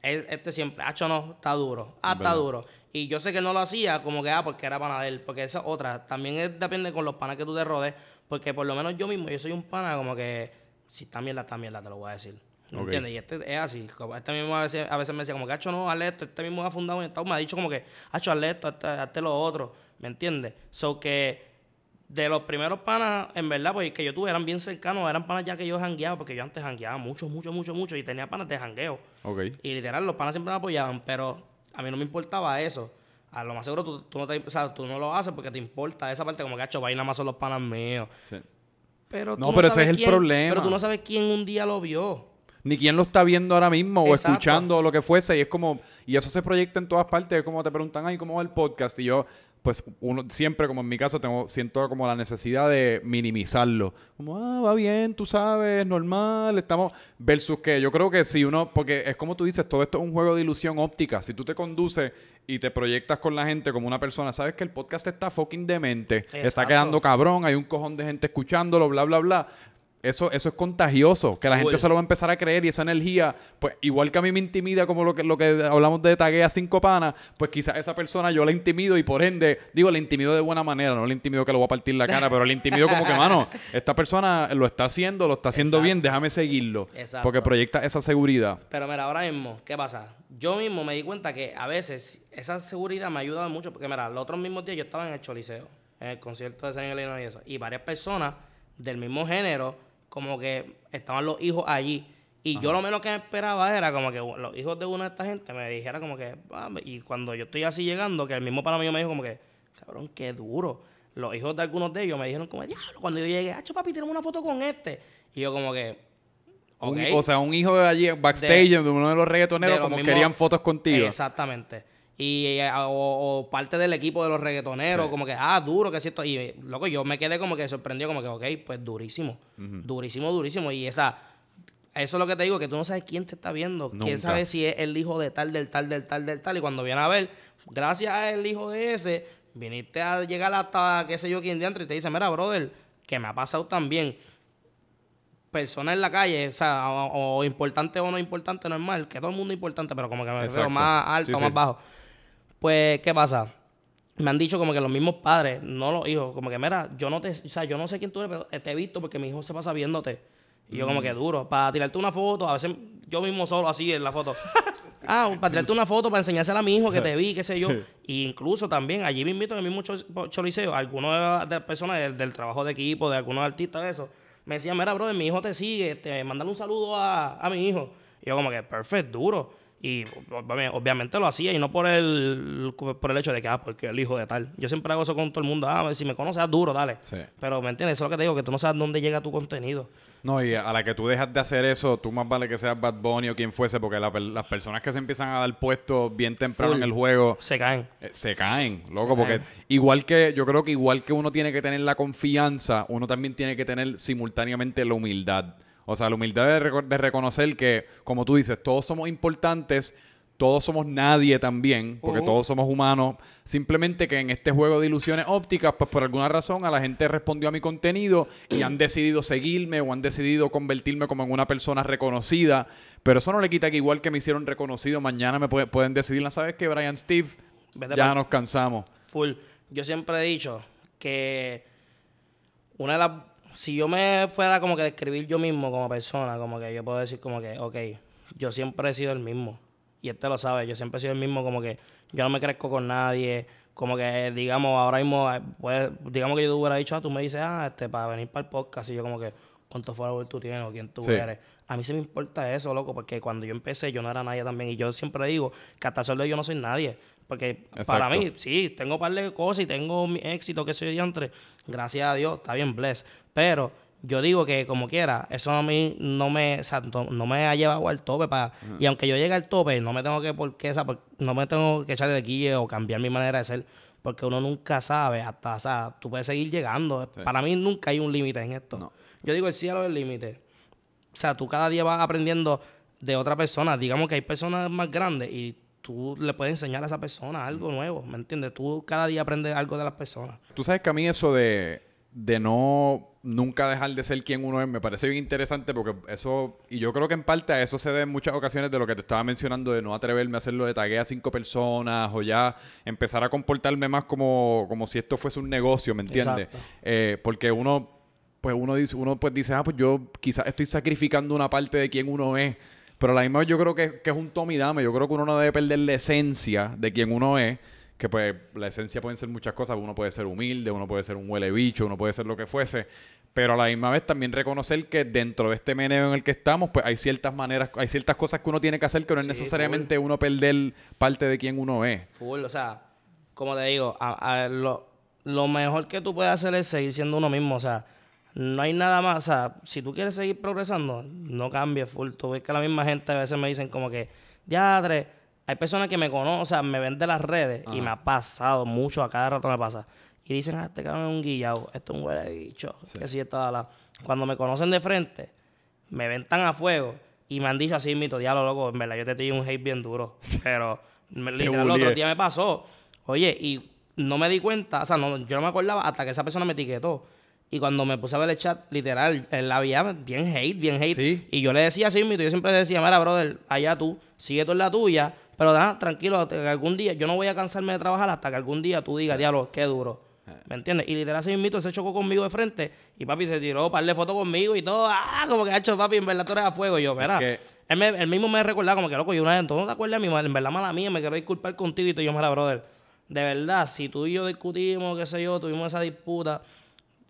este siempre, hacho no, está duro, ah, está duro. Y yo sé que no lo hacía como que, ah, porque era pana de él, porque esa otra, también depende con los panas que tú te rodees, porque por lo menos yo mismo, yo soy un pana como que, si está mierda, está mierda, te lo voy a decir. ¿me entiendes? Y este es así. Este mismo a veces, me decía, como que, hacho, no, hazle esto. Este mismo ha fundado un estado, me ha dicho como que, hacho, hazle esto, hazte, hazte lo otro. ¿Me entiendes? So que de los primeros panas, en verdad, pues que yo tuve, eran bien cercanos, eran panas ya que yo jangueaba, porque yo antes jangueaba mucho, mucho, mucho, mucho, y tenía panas de jangueo. Y literal, los panas siempre me apoyaban, pero a mí no me importaba eso. A lo más seguro tú, no, te, tú no lo haces porque te importa esa parte, como que, hecho vaina más son los panas míos. Sí. Pero tú no, pero ese es el problema. Pero tú no sabes quién un día lo vio. Ni quién lo está viendo ahora mismo o escuchando o lo que fuese. Y es como, y eso se proyecta en todas partes. Es como te preguntan, ahí ¿cómo va el podcast? Y yo, pues uno siempre, como en mi caso, tengo, siento como la necesidad de minimizarlo. Como, ah, va bien, tú sabes, normal, estamos. Versus que yo creo que si uno, porque es como tú dices, todo esto es un juego de ilusión óptica. Si tú te conduces y te proyectas con la gente como una persona, sabes que el podcast está fucking demente, está quedando cabrón, hay un cojón de gente escuchándolo, bla, bla, bla. Eso, eso es contagioso, que la gente se lo va a empezar a creer y esa energía, pues igual que a mí me intimida como lo que, lo que hablamos de taguea cinco panas, pues quizás esa persona yo la intimido y por ende, digo, la intimido de buena manera, no la intimido que le voy a partir la cara, pero la intimido como que, mano, esta persona lo está haciendo, lo está haciendo bien, déjame seguirlo, porque proyecta esa seguridad. Pero mira, ahora mismo, ¿qué pasa? Yo mismo me di cuenta que a veces esa seguridad me ha ayudado mucho, porque mira, los otros mismos días yo estaba en el Choliseo, en el concierto de San Elena y eso, y varias personas del mismo género, como que estaban los hijos allí. Y yo lo menos que esperaba era como que los hijos de una de esta gente me dijeran como que... y cuando yo estoy así llegando, que el mismo pana me dijo como que... Cabrón, qué duro. Los hijos de algunos de ellos me dijeron como... Diablo, cuando yo llegué... Hacho, papi, tenemos una foto con este. Y yo como que... o sea, un hijo de allí, backstage, de, uno de los reggaetoneros, como querían fotos contigo. Exactamente y eh, o, parte del equipo de los reggaetoneros, como que, ah, duro, que es cierto. Y eh, loco, yo me quedé como que sorprendido, como que, ok, pues durísimo, durísimo, durísimo. Y esa, eso es lo que te digo, que tú no sabes quién te está viendo, quién sabe si es el hijo de tal, del tal, del tal, del tal. Y cuando viene a ver, gracias al hijo de ese, viniste a llegar hasta, qué sé yo, quién dentro y te dice, mira, brother, que me ha pasado también persona en la calle, o sea, o, importante o no importante, normal, que todo el mundo importante, pero como que me veo más alto, más bajo pues, ¿qué pasa? Me han dicho como que los mismos padres, no los hijos, como que, mira, yo no te, o sea, yo no sé quién tú eres, pero te he visto porque mi hijo se pasa viéndote. Y yo como que mm. duro, para tirarte una foto, a veces yo mismo solo así en la foto. ah, para tirarte una foto, para enseñársela a mi hijo que te vi, qué sé yo. E incluso también allí me invito en el mismo choliseo, algunos de personas del, trabajo de equipo, de algunos artistas, de eso, me decían, mira, brother, mi hijo te sigue, te mandale un saludo a, a mi hijo. Y yo como que, perfecto, duro. Y obviamente lo hacía, y no por el, por el hecho de que, ah, porque el hijo de tal. Yo siempre hago eso con todo el mundo. Ah, si me conoces, ah, duro, dale. Pero, ¿me entiendes? Eso es lo que te digo, que tú no sabes dónde llega tu contenido. No, y a la que tú dejas de hacer eso, tú más vale que seas Bad Bunny o quien fuese, porque las personas que se empiezan a dar puesto bien temprano en el juego... Se caen. Eh, se caen, loco, porque igual que... Yo creo que igual que uno tiene que tener la confianza, uno también tiene que tener simultáneamente la humildad. O sea, la humildad de, reconocer que, como tú dices, todos somos importantes, todos somos nadie también, porque todos somos humanos. Simplemente que en este juego de ilusiones ópticas, pues por alguna razón a la gente respondió a mi contenido y han decidido seguirme o han decidido convertirme como en una persona reconocida. Pero eso no le quita que igual que me hicieron reconocido, mañana me pueden decidir, ¿sabes qué, Brian Steve, ya nos cansamos. Full. Yo siempre he dicho que una de las si yo me fuera como que describir yo mismo como persona, como que yo puedo decir como que, ok, yo siempre he sido el mismo. Y este lo sabe, yo siempre he sido el mismo, como que yo no me crezco con nadie. Como que, eh, digamos, ahora mismo, eh, pues, digamos que yo te hubiera dicho, a ah, tú me dices, ah, este, para venir para el podcast. Y yo como que, ¿cuántos followers tú tienes o quién tú eres? A mí se me importa eso, loco, porque cuando yo empecé yo no era nadie también. Y yo siempre digo que hasta solo yo no soy nadie. Porque para mí, sí, tengo par de cosas y tengo mi éxito, que soy entre, Gracias a Dios, está bien bless. Pero yo digo que como quiera, eso a mí no me, o no me ha llevado al tope para, y aunque yo llegue al tope, no me tengo que porque, no me tengo que echar el guille o cambiar mi manera de ser, porque uno nunca sabe hasta, o sea, tú puedes seguir llegando. Para mí nunca hay un límite en esto. Yo digo el cielo es el límite. O sea, tú cada día vas aprendiendo de otra persona. Digamos que hay personas más grandes y tú le puedes enseñar a esa persona algo nuevo, ¿me entiendes? Tú cada día aprendes algo de las personas. Tú sabes que a mí eso de de no nunca dejar de ser quien uno es, me parece bien interesante porque eso, y yo creo que en parte a eso se debe en muchas ocasiones de lo que te estaba mencionando, de no atreverme a hacerlo de tagué a cinco personas o ya empezar a comportarme más como, como si esto fuese un negocio, ¿me entiendes? Eh, porque uno, pues uno dice, uno pues dice, ah, pues yo quizás estoy sacrificando una parte de quien uno es. Pero a la misma vez yo creo que, que es un dame, Yo creo que uno no debe perder la esencia de quien uno es que pues la esencia pueden ser muchas cosas, uno puede ser humilde, uno puede ser un huele bicho, uno puede ser lo que fuese, pero a la misma vez también reconocer que dentro de este meneo en el que estamos, pues hay ciertas maneras, hay ciertas cosas que uno tiene que hacer que no es necesariamente uno perder parte de quien uno es. Full, o sea, como te digo, lo, mejor que tú puedes hacer es seguir siendo uno mismo, o sea, no hay nada más, o sea, si tú quieres seguir progresando, no cambies full, tú ves que la misma gente a veces me dicen como que, diadre, hay personas que me conocen, o sea, me ven de las redes y me ha pasado mucho, a cada rato me pasa. Y dicen, ah, este cabrón es un guillado, esto es un huele bicho, que si la... Cuando me conocen de frente, me ven tan a fuego y me han dicho así, mito, diablo, loco, en verdad yo te tiré un hate bien duro. Pero me, literal, el otro día me pasó. Oye, y no me di cuenta, o sea, yo no me acordaba hasta que esa persona me etiquetó. Y cuando me puse a ver el chat, literal, él había bien hate, bien hate. Y yo le decía así, mito, yo siempre le decía, mira, brother, allá tú, sigue tú en la tuya, pero tranquilo, algún día, yo no voy a cansarme de trabajar hasta que algún día tú digas, diablo, qué duro. Eh. ¿Me entiendes? Y literal, ese mito se chocó conmigo de frente y papi se tiró para par foto conmigo y todo. Ah, como que ha hecho papi, en verdad tú eres a fuego. yo, ¿verdad? él, mismo me recordaba como que loco, yo una vez, entonces no te acuerdas mi madre? En verdad, mala mía, me quiero disculpar contigo y tú, yo, mala brother. De verdad, si tú y yo discutimos, qué sé yo, tuvimos esa disputa,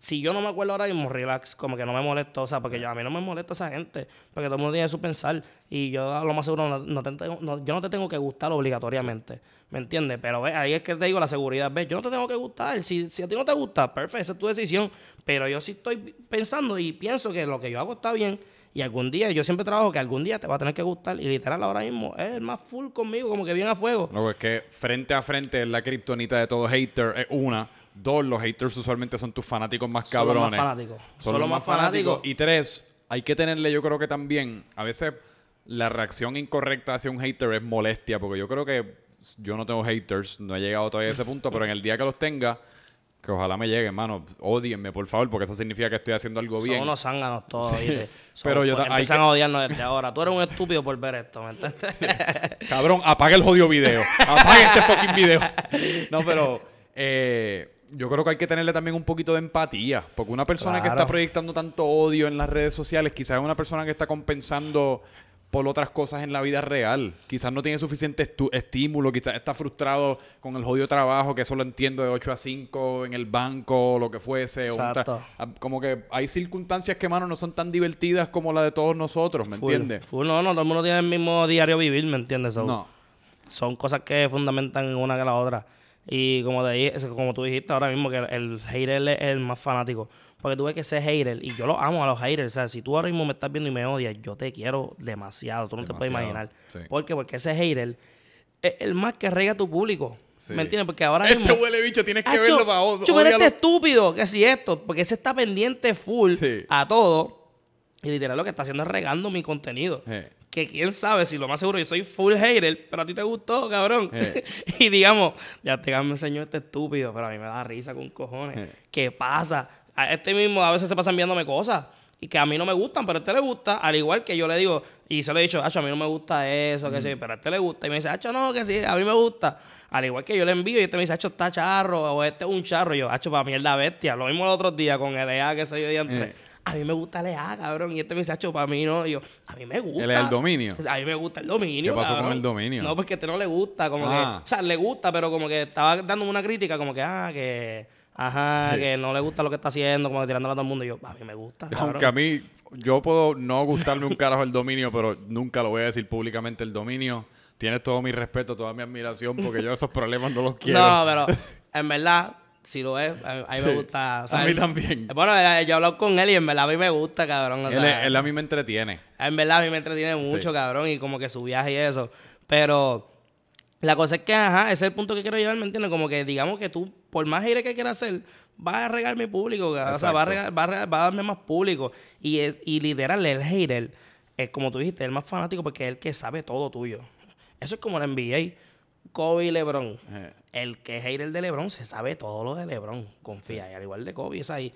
si yo no me acuerdo ahora mismo, relax, como que no me molesto, o sea, porque yo, a mí no me molesta esa gente, porque todo el mundo tiene su pensar y yo a lo más seguro no, no te tengo, yo no te tengo que gustar obligatoriamente, ¿me entiendes? Pero ¿ves? ahí es que te digo la seguridad, ¿ves? Yo no te tengo que gustar, si, si a ti no te gusta, perfecto, esa es tu decisión, pero yo sí estoy pensando y pienso que lo que yo hago está bien y algún día, yo siempre trabajo que algún día te va a tener que gustar y literal ahora mismo es el más full conmigo, como que viene a fuego. No, es que frente a frente la criptonita de todo hater es una Dos, los haters usualmente son tus fanáticos más cabrones. Son los más fanáticos. Son, más fanáticos. Y tres, hay que tenerle, yo creo que también, a veces la reacción incorrecta hacia un hater es molestia, porque yo creo que yo no tengo haters, no he llegado todavía a ese punto, pero en el día que los tenga, que ojalá me lleguen, mano, odienme, por favor, porque eso significa que estoy haciendo algo bien. Son unos zánganos todos, pero empiezan a odiarnos desde ahora. Tú eres un estúpido por ver esto, ¿me entiendes? Cabrón, apaga el jodido video. Apaga este fucking video. No, pero... Eh, yo creo que hay que tenerle también un poquito de empatía, porque una persona que está proyectando tanto odio en las redes sociales, quizás es una persona que está compensando por otras cosas en la vida real. Quizás no tiene suficiente estímulo, quizás está frustrado con el jodido trabajo, que eso lo entiendo de 8 a 5 en el banco, o lo que fuese. Exacto. como que hay circunstancias que, mano, no son tan divertidas como la de todos nosotros, ¿me entiendes? No, no, todo el mundo tiene el mismo diario vivir, ¿me entiendes? no. Son cosas que fundamentan una que la otra. Y como, te dije, como tú dijiste ahora mismo, que el hater es el más fanático. Porque tú ves que ese hater, y yo lo amo a los haters. O sea, si tú ahora mismo me estás viendo y me odias, yo te quiero demasiado. Tú no te puedes imaginar. ¿Por qué? Porque ese hater es el más que rega tu público. ¿Me entiendes? Porque ahora este mismo... Este huele bicho, tienes que verlo para otro. este estúpido, que si esto, porque ese está pendiente full a todo. Y literal lo que está haciendo es regando mi contenido que quién sabe, si lo más seguro, yo soy full hater, pero a ti te gustó, cabrón. Eh. y digamos, ya te me señor este estúpido, pero a mí me da risa con cojones. Eh. ¿Qué pasa? este mismo a veces se pasa enviándome cosas y que a mí no me gustan, pero a este le gusta, al igual que yo le digo, y se lo he dicho, Hacho, a mí no me gusta eso, que mm. sí, pero a este le gusta. Y me dice, Hacho, no, que sí, a mí me gusta. Al igual que yo le envío y este me dice, Hacho, está charro, o este es un charro. Y yo, Hacho, para mí la bestia. Lo mismo los otros días con el EA que soy yo antes a mí me gusta leer, cabrón. Y este me dice, Acho, para mí no. yo, a mí me gusta. el dominio. A mí me gusta el dominio. ¿Qué pasó con el dominio? No, porque a este no le gusta. Como que, ah. o sea, le gusta, pero como que estaba dando una crítica, como que, ah, que. Ajá, que no le gusta lo que está haciendo, como que a todo el mundo. Y yo, a mí me gusta. Cabrón. Aunque a mí, yo puedo no gustarme un carajo el dominio, pero nunca lo voy a decir públicamente el dominio. Tienes todo mi respeto, toda mi admiración, porque yo esos problemas no los quiero. No, pero en verdad, si lo es, a, mí me gusta. a mí también. Bueno, eh, yo he con él y en verdad a mí me gusta, cabrón. él, a mí me entretiene. En verdad a mí me entretiene mucho, cabrón, y como que su viaje y eso. Pero la cosa es que, ajá, ese es el punto que quiero llevar, ¿me entiendes? Como que digamos que tú, por más aire que quieras hacer, vas a regar mi público, O sea, vas a, a, darme más público. Y, y literal, el hater, es como tú dijiste, el más fanático porque es el que sabe todo tuyo. Eso es como la NBA. Kobe y LeBron. El que es hater de LeBron se sabe todo lo de LeBron. Confía. Y al igual de Kobe, es ahí.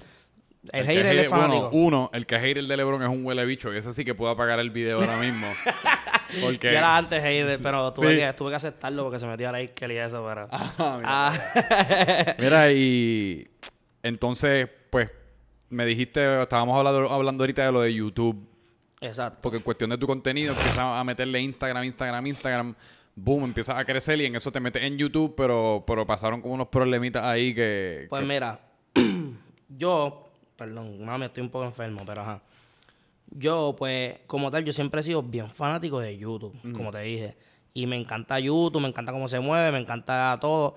El, el hater es uno, el que es hater de LeBron es un huele bicho. Y ese sí que puedo apagar el video ahora mismo. porque... era antes hater, pero tuve, que, aceptarlo porque se metió a la Kelly y eso. Pero... Ah, ah. mira. y entonces, pues, me dijiste, estábamos hablando, hablando ahorita de lo de YouTube. Exacto. Porque en cuestión de tu contenido, empiezas a meterle Instagram, Instagram, Instagram boom, empiezas a crecer y en eso te metes en YouTube, pero, pero pasaron como unos problemitas ahí que... Pues mira, yo, perdón, mami, estoy un poco enfermo, pero ajá. Yo, pues, como tal, yo siempre he sido bien fanático de YouTube, como te dije. Y me encanta YouTube, me encanta cómo se mueve, me encanta todo.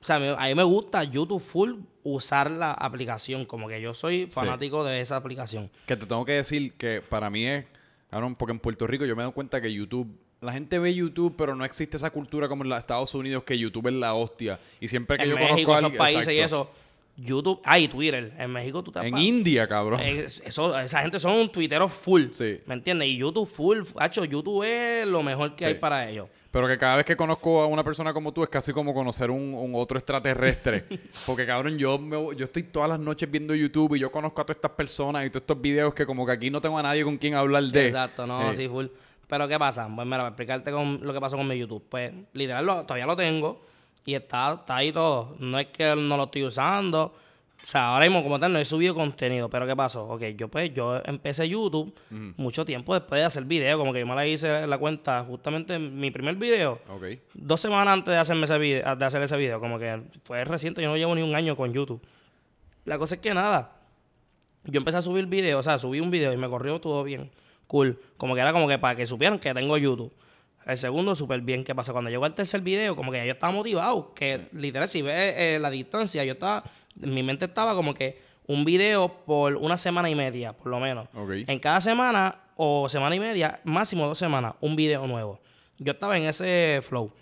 O sea, a mí me gusta YouTube Full usar la aplicación, como que yo soy fanático de esa aplicación. Que te tengo que decir que para mí es, claro, porque en Puerto Rico yo me he cuenta que YouTube la gente ve YouTube, pero no existe esa cultura como en los Estados Unidos que YouTube es la hostia. Y siempre que yo conozco a alguien, países y eso, YouTube, ay, Twitter, en México tú te En India, cabrón. Eh, esa gente son un full, sí. ¿me entiendes? Y YouTube full, hacho, YouTube es lo mejor que hay para ellos. Pero que cada vez que conozco a una persona como tú es casi como conocer un, un otro extraterrestre. Porque cabrón, yo, yo estoy todas las noches viendo YouTube y yo conozco a todas estas personas y todos estos videos que como que aquí no tengo a nadie con quien hablar de. Exacto, no, sí, full. Pero ¿qué pasa? Pues mira, para explicarte con lo que pasó con mi YouTube. Pues literal, todavía lo tengo y está, está ahí todo. No es que no lo estoy usando. O sea, ahora mismo como tal no he subido contenido, pero ¿qué pasó? Ok, yo pues, yo empecé YouTube mucho tiempo después de hacer video, como que yo me la hice la cuenta justamente en mi primer video. Okay. Dos semanas antes de hacerme ese video, de hacer ese video, como que fue reciente, yo no llevo ni un año con YouTube. La cosa es que nada, yo empecé a subir videos, o sea, subí un video y me corrió todo bien cool. Como que era como que para que supieran que tengo YouTube. El segundo, súper bien. ¿Qué pasa? Cuando llegó al tercer video, como que yo estaba motivado. Que literal, si ve eh, la distancia, yo estaba. Mi mente estaba como que un video por una semana y media, por lo menos. En cada semana o semana y media, máximo dos semanas, un video nuevo. Yo estaba en ese flow.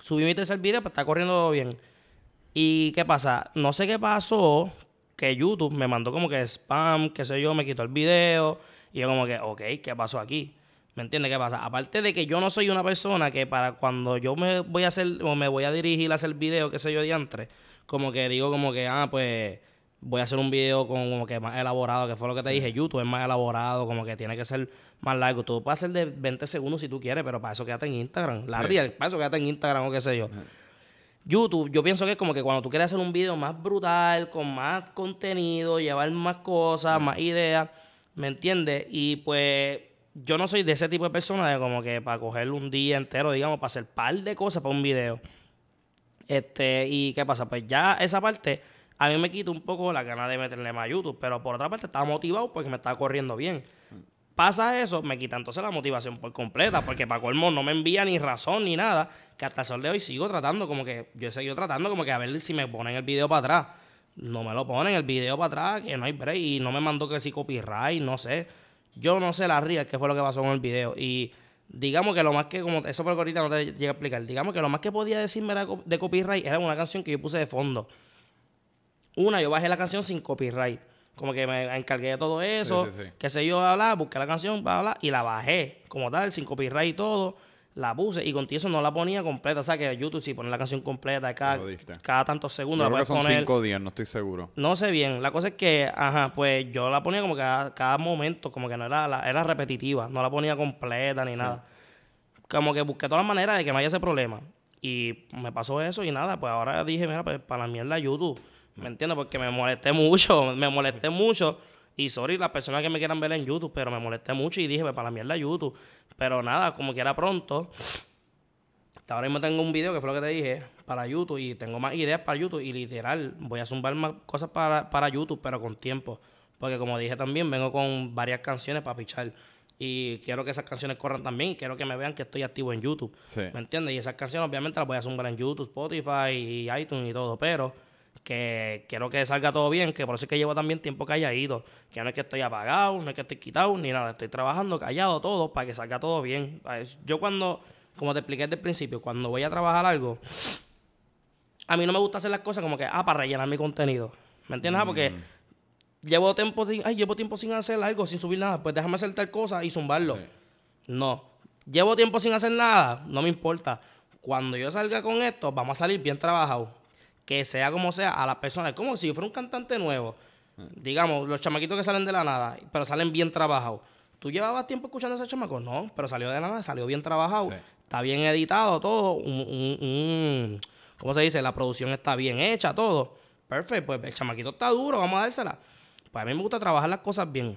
Subí mi tercer video, pues está corriendo bien. ¿Y qué pasa? No sé qué pasó, que YouTube me mandó como que spam, qué sé yo, me quitó el video y yo como que, ok, ¿qué pasó aquí? ¿Me entiendes qué pasa? Aparte de que yo no soy una persona que para cuando yo me voy a hacer o me voy a dirigir a hacer video, qué sé yo, diantre, como que digo como que, ah, pues voy a hacer un video como que más elaborado, que fue lo que te dije, YouTube es más elaborado, como que tiene que ser más largo. Tú puedes hacer de 20 segundos si tú quieres, pero para eso quédate en Instagram. La real, para eso quédate en Instagram o qué sé yo. YouTube, yo pienso que es como que cuando tú quieres hacer un video más brutal, con más contenido, llevar más cosas, más ideas ¿Me entiendes? Y pues yo no soy de ese tipo de persona de como que para coger un día entero, digamos, para hacer par de cosas para un video. Este, y qué pasa, pues ya esa parte a mí me quita un poco la gana de meterle más a YouTube, pero por otra parte estaba motivado porque me estaba corriendo bien. Pasa eso, me quita entonces la motivación por completa, porque para colmo no me envía ni razón ni nada, que hasta el sol de hoy sigo tratando como que, yo he tratando como que a ver si me ponen el video para atrás no me lo ponen el video para atrás, que no hay break, y no me mandó que si copyright, no sé. Yo no sé la real que fue lo que pasó con el video. Y digamos que lo más que, como eso por ahorita no te llega a explicar, digamos que lo más que podía decirme de copyright era una canción que yo puse de fondo. Una, yo bajé la canción sin copyright. Como que me encargué de todo eso, que se yo, hablar, busqué la canción, para hablar... y la bajé como tal, sin copyright y todo la puse y contigo eso no la ponía completa. O sea que YouTube, sí pones la canción completa cada, cada tantos segundos, yo creo que son cinco días, no estoy seguro. No sé bien. La cosa es que, ajá, pues yo la ponía como que cada, cada momento, como que no era, la, era repetitiva, no la ponía completa ni nada. Como que busqué todas las maneras de que me haya ese problema. Y me pasó eso y nada, pues ahora dije, mira, pues para la mierda YouTube. ¿Me mm. entiendes? Porque me molesté mucho, me molesté mucho y sorry, las personas que me quieran ver en YouTube, pero me molesté mucho y dije, pues, para la mierda YouTube. Pero nada, como que era pronto. hasta Ahora mismo tengo un video que fue lo que te dije para YouTube y tengo más ideas para YouTube y literal voy a zumbar más cosas para, YouTube, pero con tiempo. Porque como dije también, vengo con varias canciones para pichar. Y quiero que esas canciones corran también quiero que me vean que estoy activo en YouTube. ¿Me entiendes? Y esas canciones obviamente las voy a zumbar en YouTube, Spotify y iTunes y todo, pero que quiero que salga todo bien, que por eso es que llevo también tiempo calladito, que no es que estoy apagado, no es que estoy quitado, ni nada, estoy trabajando callado todo para que salga todo bien. Ah, yo cuando, como te expliqué desde el principio, cuando voy a trabajar algo, a mí no me gusta hacer las cosas como que, ah, para rellenar mi contenido. ¿Me entiendes? Ah, porque mm. llevo tiempo, sin, ay, llevo tiempo sin hacer algo, sin subir nada, pues déjame hacer tal cosa y zumbarlo. No, llevo tiempo sin hacer nada, no me importa. Cuando yo salga con esto, vamos a salir bien trabajado que sea como sea, a las personas. Como si yo fuera un cantante nuevo. Digamos, los chamaquitos que salen de la nada, pero salen bien trabajados. ¿Tú llevabas tiempo escuchando a ese chamaco? No, pero salió de la nada, salió bien trabajado. Está bien editado todo. ¿Cómo se dice? La producción está bien hecha, todo. Perfecto, pues el chamaquito está duro, vamos a dársela. Pues a mí me gusta trabajar las cosas bien.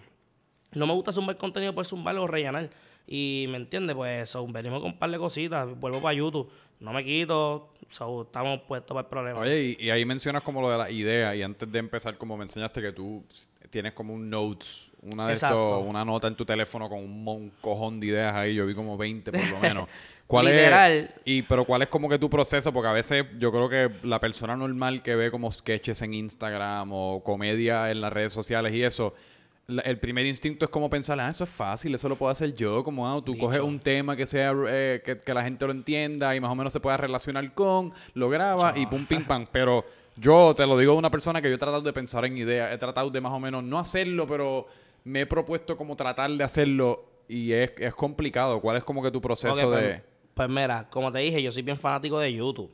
No me gusta zumbar contenido por zumbarlo o rellenar. Y me entiende, pues venimos con un par de cositas, vuelvo para YouTube, no me quito, estamos puestos para el problema. Oye, y, ahí mencionas como lo de la idea, y antes de empezar, como me enseñaste que tú tienes como un notes, una de una nota en tu teléfono con un, un, cojón de ideas ahí, yo vi como 20 por lo menos. ¿Cuál Es, y, pero ¿cuál es como que tu proceso? Porque a veces yo creo que la persona normal que ve como sketches en Instagram o comedia en las redes sociales y eso el primer instinto es como pensar, ah, eso es fácil, eso lo puedo hacer yo, como ah, tú coges un tema que sea eh, que, la gente lo entienda y más o menos se pueda relacionar con, lo grabas y pum, pim, pam. Pero yo te lo digo de una persona que yo he tratado de pensar en ideas, he tratado de más o menos no hacerlo, pero me he propuesto como tratar de hacerlo y es, complicado. ¿Cuál es como que tu proceso pues, de...? Pues, mira, como te dije, yo soy bien fanático de YouTube.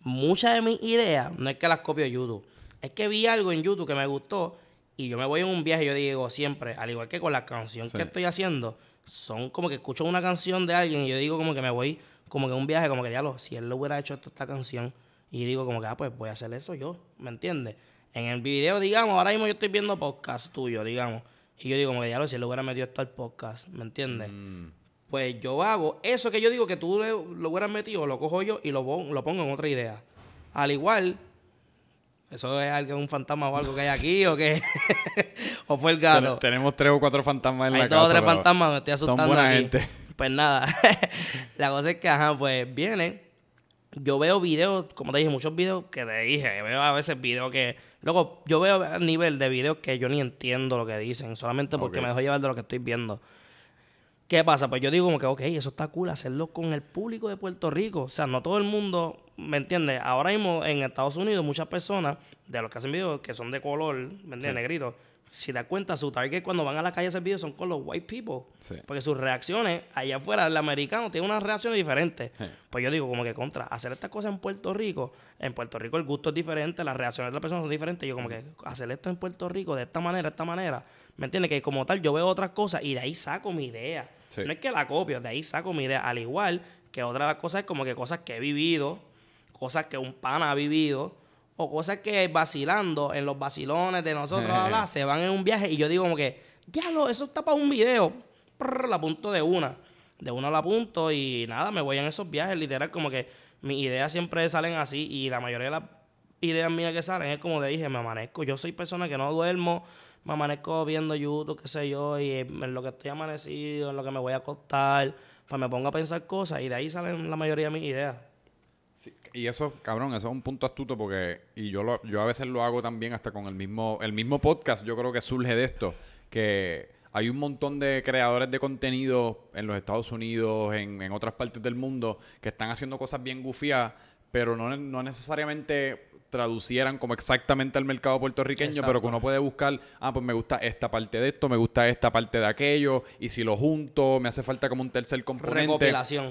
Muchas de mis ideas no es que las copio de YouTube. Es que vi algo en YouTube que me gustó y yo me voy en un viaje, yo digo siempre, al igual que con la canción que estoy haciendo, son como que escucho una canción de alguien y yo digo como que me voy como que un viaje, como que ya lo, si él lo hubiera hecho esta canción, y digo como que, ah, pues voy a hacer eso yo, ¿me entiendes? En el video, digamos, ahora mismo yo estoy viendo podcast tuyo, digamos, y yo digo como que ya lo, si él lo hubiera metido esto al podcast, ¿me entiendes? Mm. Pues yo hago eso que yo digo que tú lo, hubieras metido, lo cojo yo y lo, lo pongo en otra idea. Al igual ¿Eso es algo, un fantasma o algo que hay aquí o qué? ¿O fue el gato? tenemos tres o cuatro fantasmas en la casa. Hay tres fantasmas, me estoy asustando. Son buena gente. Pues nada, la cosa es que, ajá, pues viene. Yo veo videos, como te dije, muchos videos que te dije. Veo a veces videos que. Luego, yo veo a nivel de videos que yo ni entiendo lo que dicen, solamente porque me dejo llevar de lo que estoy viendo. ¿Qué pasa? Pues yo digo como que, ok, eso está cool, hacerlo con el público de Puerto Rico. O sea, no todo el mundo ¿me entiendes? Ahora mismo en Estados Unidos muchas personas de los que hacen videos que son de color, ¿me entiendes? Negrito. Si das cuenta, su que cuando van a la calle a hacer videos son con los white people. Porque sus reacciones allá afuera, el americano tiene unas reacciones diferentes. Pues yo digo, como que contra, hacer estas cosas en Puerto Rico, en Puerto Rico el gusto es diferente, las reacciones de las personas son diferentes. Yo como que hacer esto en Puerto Rico de esta manera, de esta manera, ¿me entiende Que como tal yo veo otras cosas y de ahí saco mi idea. No es que la copio, de ahí saco mi idea. Al igual que otra cosas es como que cosas que he vivido, cosas que un pana ha vivido o cosas que vacilando en los vacilones de nosotros, se van en un viaje y yo digo como que, diablo, eso está para un video, la punto de una, de una la apunto y nada, me voy en esos viajes, literal, como que mis ideas siempre salen así y la mayoría de las ideas mías que salen es como te dije, me amanezco, yo soy persona que no duermo, me amanezco viendo YouTube, qué sé yo, y en lo que estoy amanecido, en lo que me voy a acostar, pues me pongo a pensar cosas y de ahí salen la mayoría de mis ideas. Y eso, cabrón, eso es un punto astuto porque, y yo, lo, yo a veces lo hago también hasta con el mismo, el mismo podcast, yo creo que surge de esto, que hay un montón de creadores de contenido en los Estados Unidos, en, otras partes del mundo, que están haciendo cosas bien gufiadas, pero no, necesariamente traducieran como exactamente al mercado puertorriqueño, pero que uno puede buscar, ah, pues me gusta esta parte de esto, me gusta esta parte de aquello, y si lo junto, me hace falta como un tercer componente.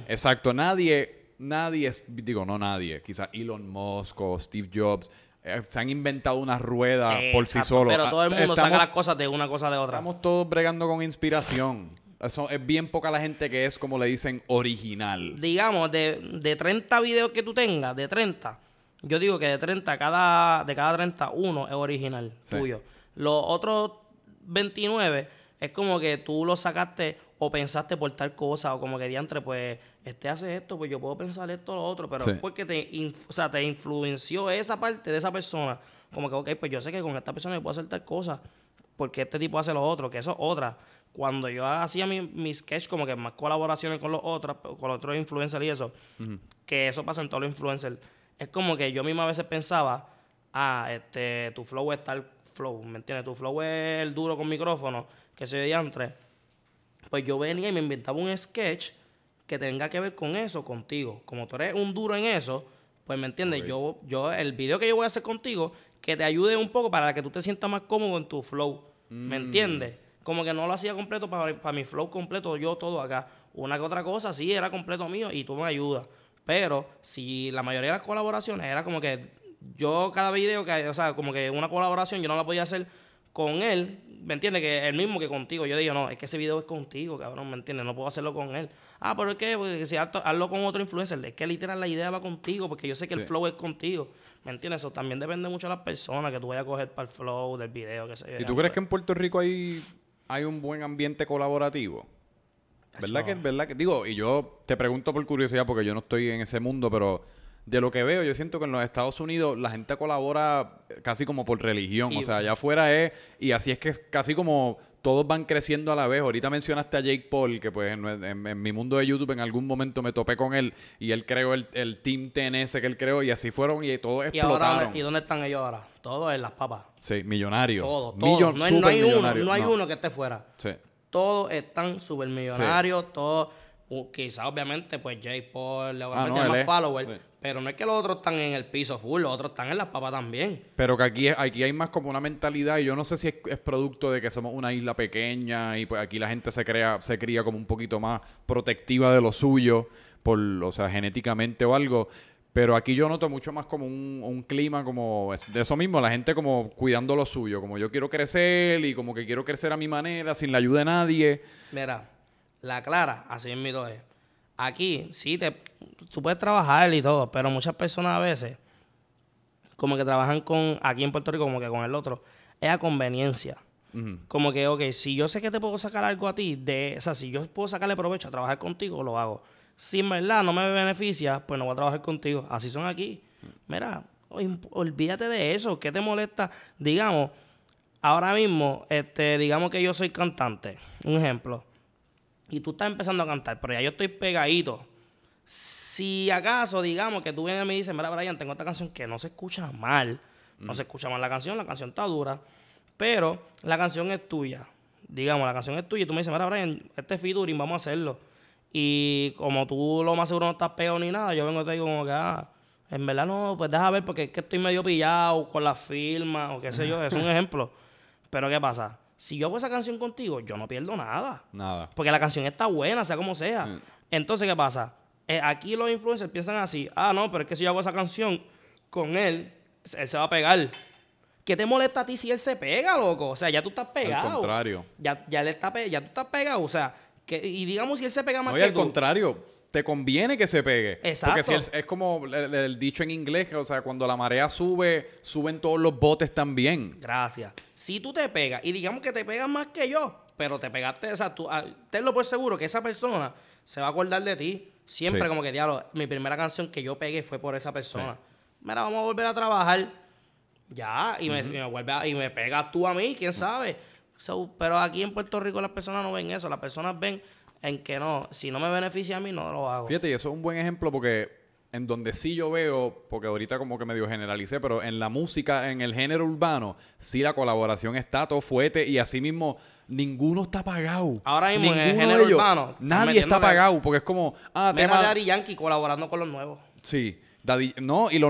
Exacto, nadie nadie, digo, no nadie, quizás Elon Musk o Steve Jobs, eh, se han inventado una rueda por sí solo Pero todo el ah, mundo saca las cosas de una cosa de otra. Estamos todos bregando con inspiración. es bien poca la gente que es, como le dicen, original. Digamos, de, de 30 videos que tú tengas, de 30, yo digo que de 30, cada, de cada 30, uno es original tuyo. Los otros 29 es como que tú lo sacaste o pensaste por tal cosa, o como que diantre, pues, este hace esto, pues yo puedo pensar esto lo otro, pero es porque te, o sea, te influenció esa parte de esa persona. Como que, ok, pues yo sé que con esta persona yo puedo hacer tal cosa, porque este tipo hace lo otro, que eso es otra. Cuando yo hacía mi, sketch, como que más colaboraciones con los otros, con los otros influencers y eso, que eso pasa en todos los influencers, es como que yo misma a veces pensaba, ah, este, tu flow es tal flow, ¿me entiendes? Tu flow es el duro con micrófono, que soy diantre pues yo venía y me inventaba un sketch que tenga que ver con eso contigo. Como tú eres un duro en eso, pues me entiendes, yo, yo, el video que yo voy a hacer contigo, que te ayude un poco para que tú te sientas más cómodo en tu flow. ¿Me mm. entiendes? Como que no lo hacía completo para, para mi flow completo, yo todo acá. Una que otra cosa, sí, era completo mío y tú me ayudas. Pero si la mayoría de las colaboraciones era como que yo cada video que, o sea, como que una colaboración yo no la podía hacer con él, ¿me entiendes? Que el mismo que contigo. Yo digo, no, es que ese video es contigo, cabrón, ¿me entiendes? No puedo hacerlo con él. Ah, pero qué? porque pues, si hablo con otro influencer, es que literal la idea va contigo, porque yo sé que el flow es contigo. ¿Me entiendes? Eso también depende mucho de las personas que tú vayas a coger para el flow del video, que sé ¿Y tú crees que en Puerto Rico hay, hay un buen ambiente colaborativo? ¿Verdad que, ¿Verdad que? Digo, y yo te pregunto por curiosidad, porque yo no estoy en ese mundo, pero de lo que veo, yo siento que en los Estados Unidos la gente colabora eh, casi como por religión. o sea, allá afuera es. Y así es que casi como todos van creciendo a la vez. Ahorita mencionaste a Jake Paul, que pues en, mi mundo de YouTube en algún momento me topé con él y él creó el, el Team TNS que él creó y así fueron y todos ¿Y ¿Y dónde están ellos ahora? Todos en las papas. Sí, millonarios. Todos, todos. no, hay, no hay uno, no hay uno que esté fuera. Sí. Todos están supermillonarios, millonarios, todos o quizás, obviamente, pues Jay Paul le va a ah, más followers. Pero no es que los otros están en el piso full, los otros están en la papas también. Pero que aquí, aquí hay más como una mentalidad, y yo no sé si es, producto de que somos una isla pequeña y pues aquí la gente se crea, se cría como un poquito más protectiva de lo suyo, por, o sea, genéticamente o algo. Pero aquí yo noto mucho más como un, clima como de eso mismo, la gente como cuidando lo suyo, como yo quiero crecer y como que quiero crecer a mi manera, sin la ayuda de nadie. Mira, la clara, así mi todo Aquí, sí, te, tú puedes trabajar y todo, pero muchas personas a veces, como que trabajan con, aquí en Puerto Rico, como que con el otro, es a conveniencia. Como que, ok, si yo sé que te puedo sacar algo a ti, de, o sea, si yo puedo sacarle provecho a trabajar contigo, lo hago. Si en verdad no me beneficia, pues no voy a trabajar contigo. Así son aquí. Mira, olvídate de eso. ¿Qué te molesta? Digamos, ahora mismo, este, digamos que yo soy cantante. Un ejemplo y tú estás empezando a cantar, pero ya yo estoy pegadito. Si acaso, digamos, que tú vienes y me dices, mira, Brian, tengo esta canción que no se escucha mal, no se escucha mal la canción, la canción está dura, pero la canción es tuya. Digamos, la canción es tuya y tú me dices, mira, Brian, este featuring vamos a hacerlo. Y como tú lo más seguro no estás pegado ni nada, yo vengo y te digo como que, ah, en verdad no, pues deja ver porque es que estoy medio pillado con la firma o qué sé yo, es un ejemplo. Pero ¿qué pasa? si yo hago esa canción contigo, yo no pierdo nada. Nada. Porque la canción está buena, sea como sea. Mm. Entonces, ¿qué pasa? Eh, aquí los influencers piensan así, ah, no, pero es que si yo hago esa canción con él, él se va a pegar. ¿Qué te molesta a ti si él se pega, loco? O sea, ya tú estás pegado. Al contrario. Ya, ya, le está ya tú estás pegado. O sea, y digamos si él se pega más Oye, al contrario te conviene que se pegue. Exacto. Porque si es, como el, dicho en inglés, o sea, cuando la marea sube, suben todos los botes también. Gracias. Si tú te pegas, y digamos que te pegas más que yo, pero te pegaste, o sea, tú, ah, tenlo por seguro que esa persona se va a acordar de ti. Siempre como que, diablo, mi primera canción que yo pegué fue por esa persona. Mira, vamos a volver a trabajar. Ya, y, me, vuelve y me pegas tú a mí, quién sabe. pero aquí en Puerto Rico las personas no ven eso, las personas ven en que no, si no me beneficia a mí, no lo hago. Fíjate, y eso es un buen ejemplo porque en donde sí yo veo, porque ahorita como que medio generalicé, pero en la música, en el género urbano, sí la colaboración está todo fuerte y así mismo ninguno está pagado. Ahora mismo en el género urbano. Nadie está pagado porque es como, ah, tema... de Ari Yankee colaborando con los nuevos. Sí no, y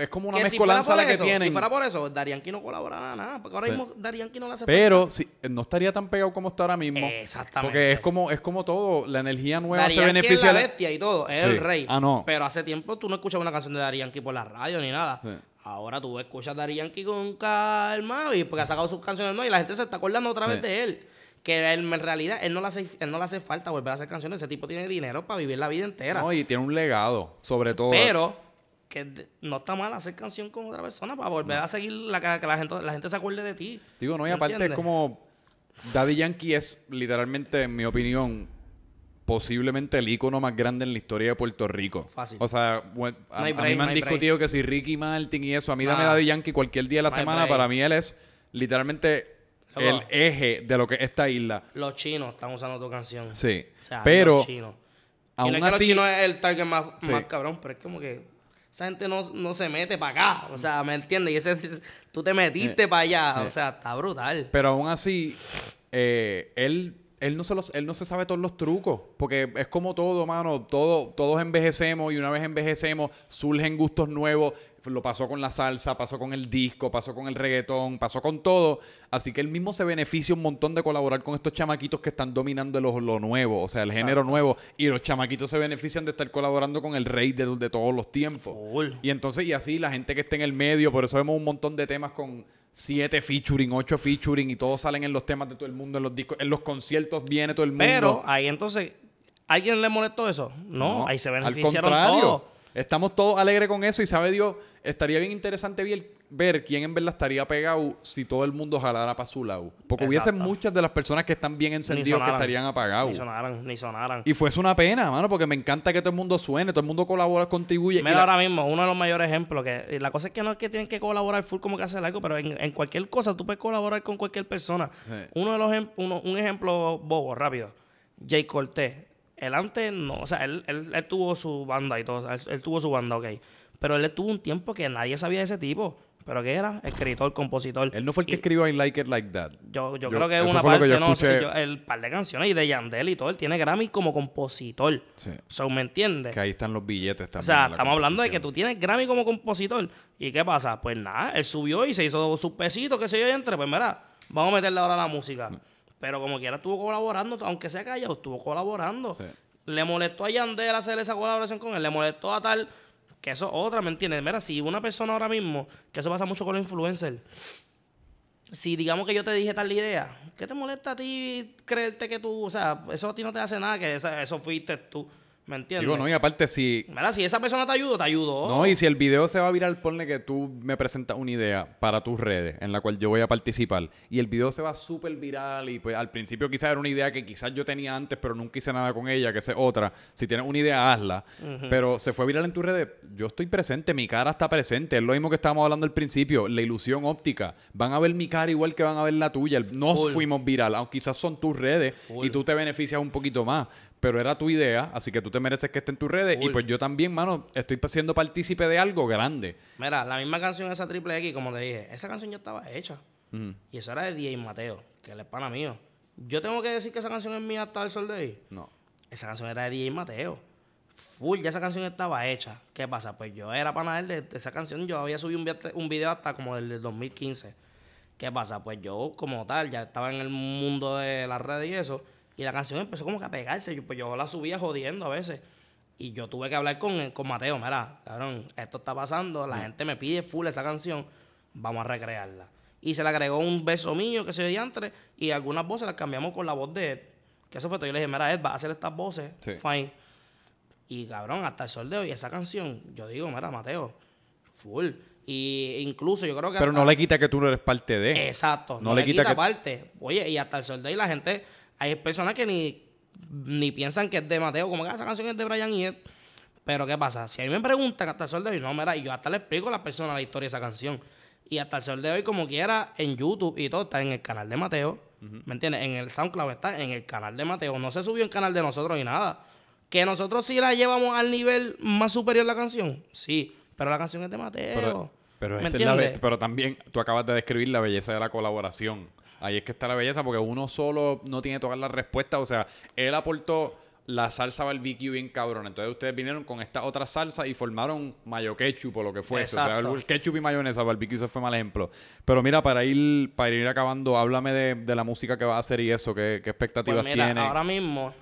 es, como una mezcolanza la que tienen. Si fuera por eso, Darianki no colabora nada, porque ahora mismo Darianki no la hace Pero si, no estaría tan pegado como está ahora mismo. Exactamente. Porque es como, es como todo, la energía nueva se beneficia. Es la y todo, es el rey. Ah, no. Pero hace tiempo tú no escuchabas una canción de Darianki por la radio ni nada. Ahora tú escuchas a Dari con calma porque ha sacado sus canciones nuevas y la gente se está acordando otra vez de él que él, en realidad él no, le hace, no le hace falta volver a hacer canciones. Ese tipo tiene dinero para vivir la vida entera. No, y tiene un legado, sobre todo. Pero que no está mal hacer canción con otra persona para volver a seguir la, que la gente, la gente se acuerde de ti. Digo, no, y aparte es como Daddy Yankee es literalmente, en mi opinión, posiblemente el ícono más grande en la historia de Puerto Rico. Fácil. O sea, a, mí me han discutido que si Ricky Martin y eso, a mí dame Daddy Yankee cualquier día de la semana, para mí él es literalmente el eje de lo que es esta isla. Los chinos están usando tu canción. Sí. pero. chinos. Aún no es así, que es el target más, más cabrón, pero es como que esa gente no, se mete para acá. O sea, ¿me entiendes? Y ese, tú te metiste eh, para allá. O eh. sea, está brutal. Pero aún así, eh, él él no, se él no se sabe todos los trucos, porque es como todo, mano, todo, todos envejecemos y una vez envejecemos surgen gustos nuevos. Lo pasó con la salsa, pasó con el disco, pasó con el reggaetón, pasó con todo. Así que él mismo se beneficia un montón de colaborar con estos chamaquitos que están dominando lo, nuevo, o sea, el género nuevo. Y los chamaquitos se benefician de estar colaborando con el rey de, todos los tiempos. Y entonces, y así la gente que está en el medio, por eso vemos un montón de temas con siete featuring, ocho featuring y todos salen en los temas de todo el mundo, en los discos, en los conciertos viene todo el mundo. Pero ahí entonces, ¿alguien le molestó eso? No, ahí se beneficiaron al contrario, Estamos todos alegres con eso y sabe Dios, estaría bien interesante ver ver quién en verdad estaría pegado si todo el mundo jalara para su lado. Porque hubiesen muchas de las personas que están bien encendidas que estarían apagados. Ni sonaran, ni sonaran. Y fuese una pena, mano, porque me encanta que todo el mundo suene, todo el mundo colabora, contribuye. Mira, ahora mismo, uno de los mayores ejemplos, que eh, la cosa es que no es que tienen que colaborar full como que hacer algo, pero en, cualquier cosa tú puedes colaborar con cualquier persona. Uno de los em, uno, un ejemplo bobo, rápido. Jay Cortés. Él antes no, o sea, él, él, tuvo su banda y todo, él, tuvo su banda, ok. Pero él tuvo un tiempo que nadie sabía de ese tipo. ¿Pero qué era? Escritor, compositor. Él no fue el que escribió I Like It Like That. Yo, yo, creo que es una parte, no, el par de canciones y de Yandel y todo, él tiene Grammy como compositor. Sí. ¿me entiendes? Que ahí están los billetes también. O sea, estamos hablando de que tú tienes Grammy como compositor. ¿Y qué pasa? Pues nada, él subió y se hizo sus pesitos, qué sé yo, y entre, pues mira, vamos a meterle ahora la música. Pero como quiera estuvo colaborando, aunque sea callado, estuvo colaborando. Le molestó a Yandel hacer esa colaboración con él, le molestó a tal que eso es otra, ¿me entiendes? Mira, si una persona ahora mismo, que eso pasa mucho con los influencers, si digamos que yo te dije tal idea, ¿qué te molesta a ti creerte que tú, o sea, eso a ti no te hace nada, que eso, fuiste tú? ¿Me entiendes? Digo, no, y aparte si... Mira, si esa persona te ayudó, te ayudó. No, y si el video se va a viral, ponle que tú me presentas una idea para tus redes en la cual yo voy a participar. Y el video se va súper viral y pues al principio quizás era una idea que quizás yo tenía antes, pero nunca hice nada con ella, que es otra. Si tienes una idea, hazla. Pero se fue viral en tus redes. Yo estoy presente, mi cara está presente. Es lo mismo que estábamos hablando al principio, la ilusión óptica. Van a ver mi cara igual que van a ver la tuya. Nos fuimos viral, aunque quizás son tus redes y tú te beneficias un poquito más pero era tu idea, así que tú te mereces que esté en tus redes. Y pues yo también, mano, estoy siendo partícipe de algo grande. Mira, la misma canción, esa triple X, como te dije, esa canción ya estaba hecha. Y eso era de DJ Mateo, que es pana mío. Yo tengo que decir que esa canción es mía hasta el sol de ahí. No. Esa canción era de DJ Mateo. Full, ya esa canción estaba hecha. ¿Qué pasa? Pues yo era pana él de, esa canción. Yo había subido un, video hasta como del, del 2015. ¿Qué pasa? Pues yo, como tal, ya estaba en el mundo de las redes y eso y la canción empezó como que a pegarse. Yo, pues yo la subía jodiendo a veces. Y yo tuve que hablar con, con Mateo, mira, cabrón, esto está pasando, la mm. gente me pide full esa canción, vamos a recrearla. Y se le agregó un beso mío que se oía antes y algunas voces las cambiamos con la voz de Ed. Que eso fue todo. Yo le dije, mira, Ed, va a hacer estas voces, fine. Y cabrón, hasta el sol de hoy, esa canción, yo digo, mira, Mateo, full. Y incluso yo creo que. Pero no le quita que tú no eres parte de. Exacto. No, no le, quita, quita que... parte. Oye, y hasta el sol de la gente hay personas que ni, ni piensan que es de Mateo, como que ah, esa canción es de Brian y es. Pero ¿qué pasa? Si a mí me preguntan hasta el sol de hoy, no, mira, yo hasta le explico a la persona la historia de esa canción. Y hasta el sol de hoy, como quiera, en YouTube y todo, está en el canal de Mateo. ¿Me entiendes? En el SoundCloud está en el canal de Mateo. No se subió en canal de nosotros ni nada. Que nosotros sí la llevamos al nivel más superior la canción. Sí, pero la canción es de Mateo. Pero, pero también tú acabas de describir la belleza de la colaboración. Ahí es que está la belleza, porque uno solo no tiene todas la respuesta, O sea, él aportó la salsa barbecue bien cabrón. Entonces ustedes vinieron con esta otra salsa y formaron mayo ketchup o lo que fuese. O sea, el ketchup y mayonesa, barbecue, eso fue mal ejemplo. Pero mira, para ir, para ir acabando, háblame de, la música que va a hacer y eso, qué, qué expectativas pues Ahora mismo,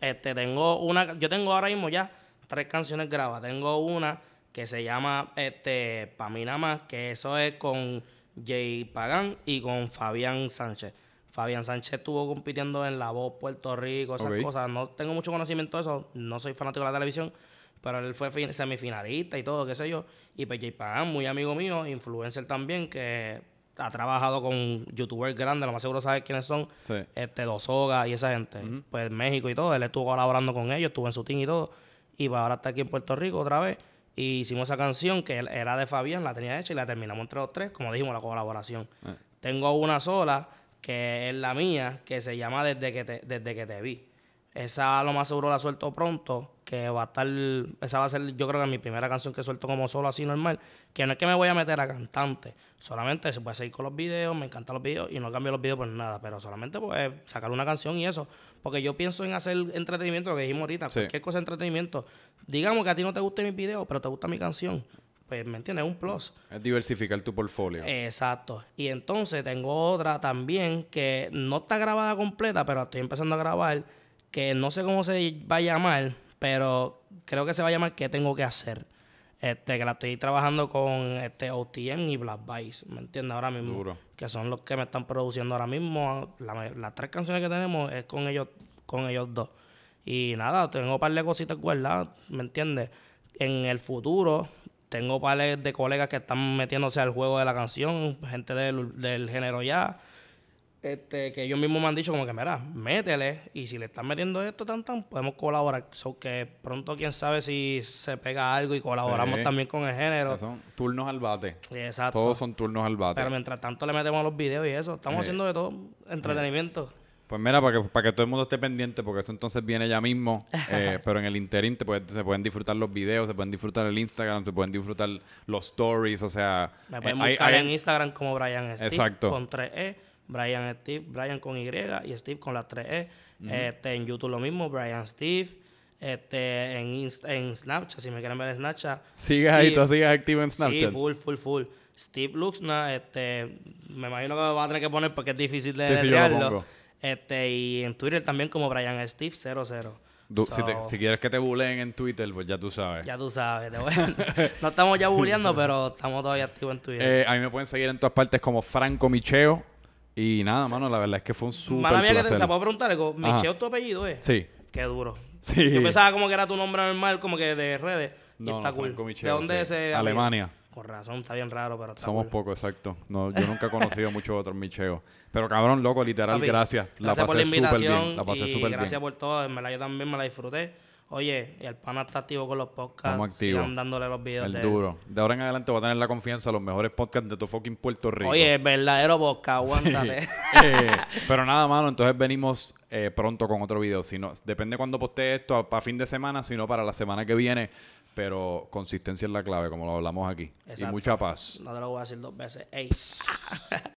este, tengo una, yo tengo ahora mismo ya tres canciones grabadas. Tengo una que se llama este, Pa' mí nada más, que eso es con Jay Pagán y con Fabián Sánchez. Fabián Sánchez estuvo compitiendo en La Voz Puerto Rico, esas cosas. No tengo mucho conocimiento de eso, no soy fanático de la televisión, pero él fue semifinalista y todo, qué sé yo. Y pues Jay Pagán, muy amigo mío, influencer también, que ha trabajado con youtubers grandes, lo más seguro sabes quiénes son, sí. este, Dosoga y esa gente, pues México y todo. Él estuvo colaborando con ellos, estuvo en su team y todo. Y pues ahora está aquí en Puerto Rico otra vez y e hicimos esa canción que era de Fabián, la tenía hecha y la terminamos entre los tres, como dijimos, la colaboración. Ah. Tengo una sola, que es la mía, que se llama Desde que te, desde que te vi. Esa lo más seguro la suelto pronto que va a estar, esa va a ser yo creo que mi primera canción que suelto como solo así normal, que no es que me voy a meter a cantante, solamente se puede seguir con los videos, me encantan los videos y no cambio los videos por nada, pero solamente pues sacar una canción y eso, porque yo pienso en hacer entretenimiento, lo que dijimos ahorita, cualquier cosa de entretenimiento, digamos que a ti no te guste mi video pero te gusta mi canción, pues me entiendes, un plus. Es diversificar tu portfolio. Exacto. Y entonces tengo otra también que no está grabada completa, pero estoy empezando a grabar, que no sé cómo se va a llamar, pero creo que se va a llamar ¿Qué tengo que hacer? Este, que la estoy trabajando con este OTM y Black Vice, ¿me entiendes? Ahora mismo. Que son los que me están produciendo ahora mismo. las tres canciones que tenemos es con ellos, con ellos dos. Y nada, tengo un par de cositas guardadas, ¿me entiendes? En el futuro, tengo par de colegas que están metiéndose al juego de la canción, gente del, del género ya este, que ellos mismos me han dicho como que, mira, métele y si le están metiendo esto tan tan, podemos colaborar. So, que pronto quién sabe si se pega algo y colaboramos también con el género. Son turnos al bate. exacto. Todos son turnos al bate. Pero mientras tanto le metemos los videos y eso. Estamos haciendo de todo entretenimiento. Pues mira, para que, para que todo el mundo esté pendiente, porque eso entonces viene ya mismo. Eh, pero en el interim te se pueden disfrutar los videos, se pueden disfrutar el Instagram, se pueden disfrutar los stories, o sea... Me eh, pueden buscar en Instagram como Brian Steve, Exacto. con 3E Brian Steve, Brian con Y y Steve con las 3E. Este, en YouTube lo mismo, Brian Steve. Este, en, Insta, en Snapchat, si me quieren ver en Snapchat. Sigues ahí, tú sigues activo en Snapchat. Sí, full, full, full. Steve Luxna, este, me imagino que lo va a tener que poner porque es difícil de sí, este, y en Twitter también como Brian Steve 00. si, quieres que te buleen en Twitter, pues ya tú sabes. Ya tú sabes. Te no estamos ya buleando, pero estamos todavía activos en Twitter. Eh, a mí me pueden seguir en todas partes como Franco Micheo. Y nada, mano, la verdad es que fue un súper Mala mía que te, te puedo preguntar, Micheo tu apellido es. Eh? Sí. Qué duro. Sí. Yo pensaba como que era tu nombre normal, como que de redes. y No, está no, ¿De dónde es ese Alemania. Con razón, está bien raro, pero está Somos pocos, exacto. No, yo nunca he conocido muchos otros Micheo Pero cabrón, loco, literal, gracias. La pasé super bien. La pasé súper bien. gracias por todo. yo también me la disfruté. Oye, el pan está activo con los podcasts. Estamos dándole los videos. El duro. De ahora en adelante va a tener la confianza los mejores podcasts de tu fucking Puerto Rico. Oye, verdadero podcast, aguántate. Eh, pero nada, mano, entonces venimos eh, pronto con otro video. Si no, depende cuando postee esto, para fin de semana, sino para la semana que viene. Pero consistencia es la clave, como lo hablamos aquí. Y mucha paz. No te lo voy a decir dos veces. Ey.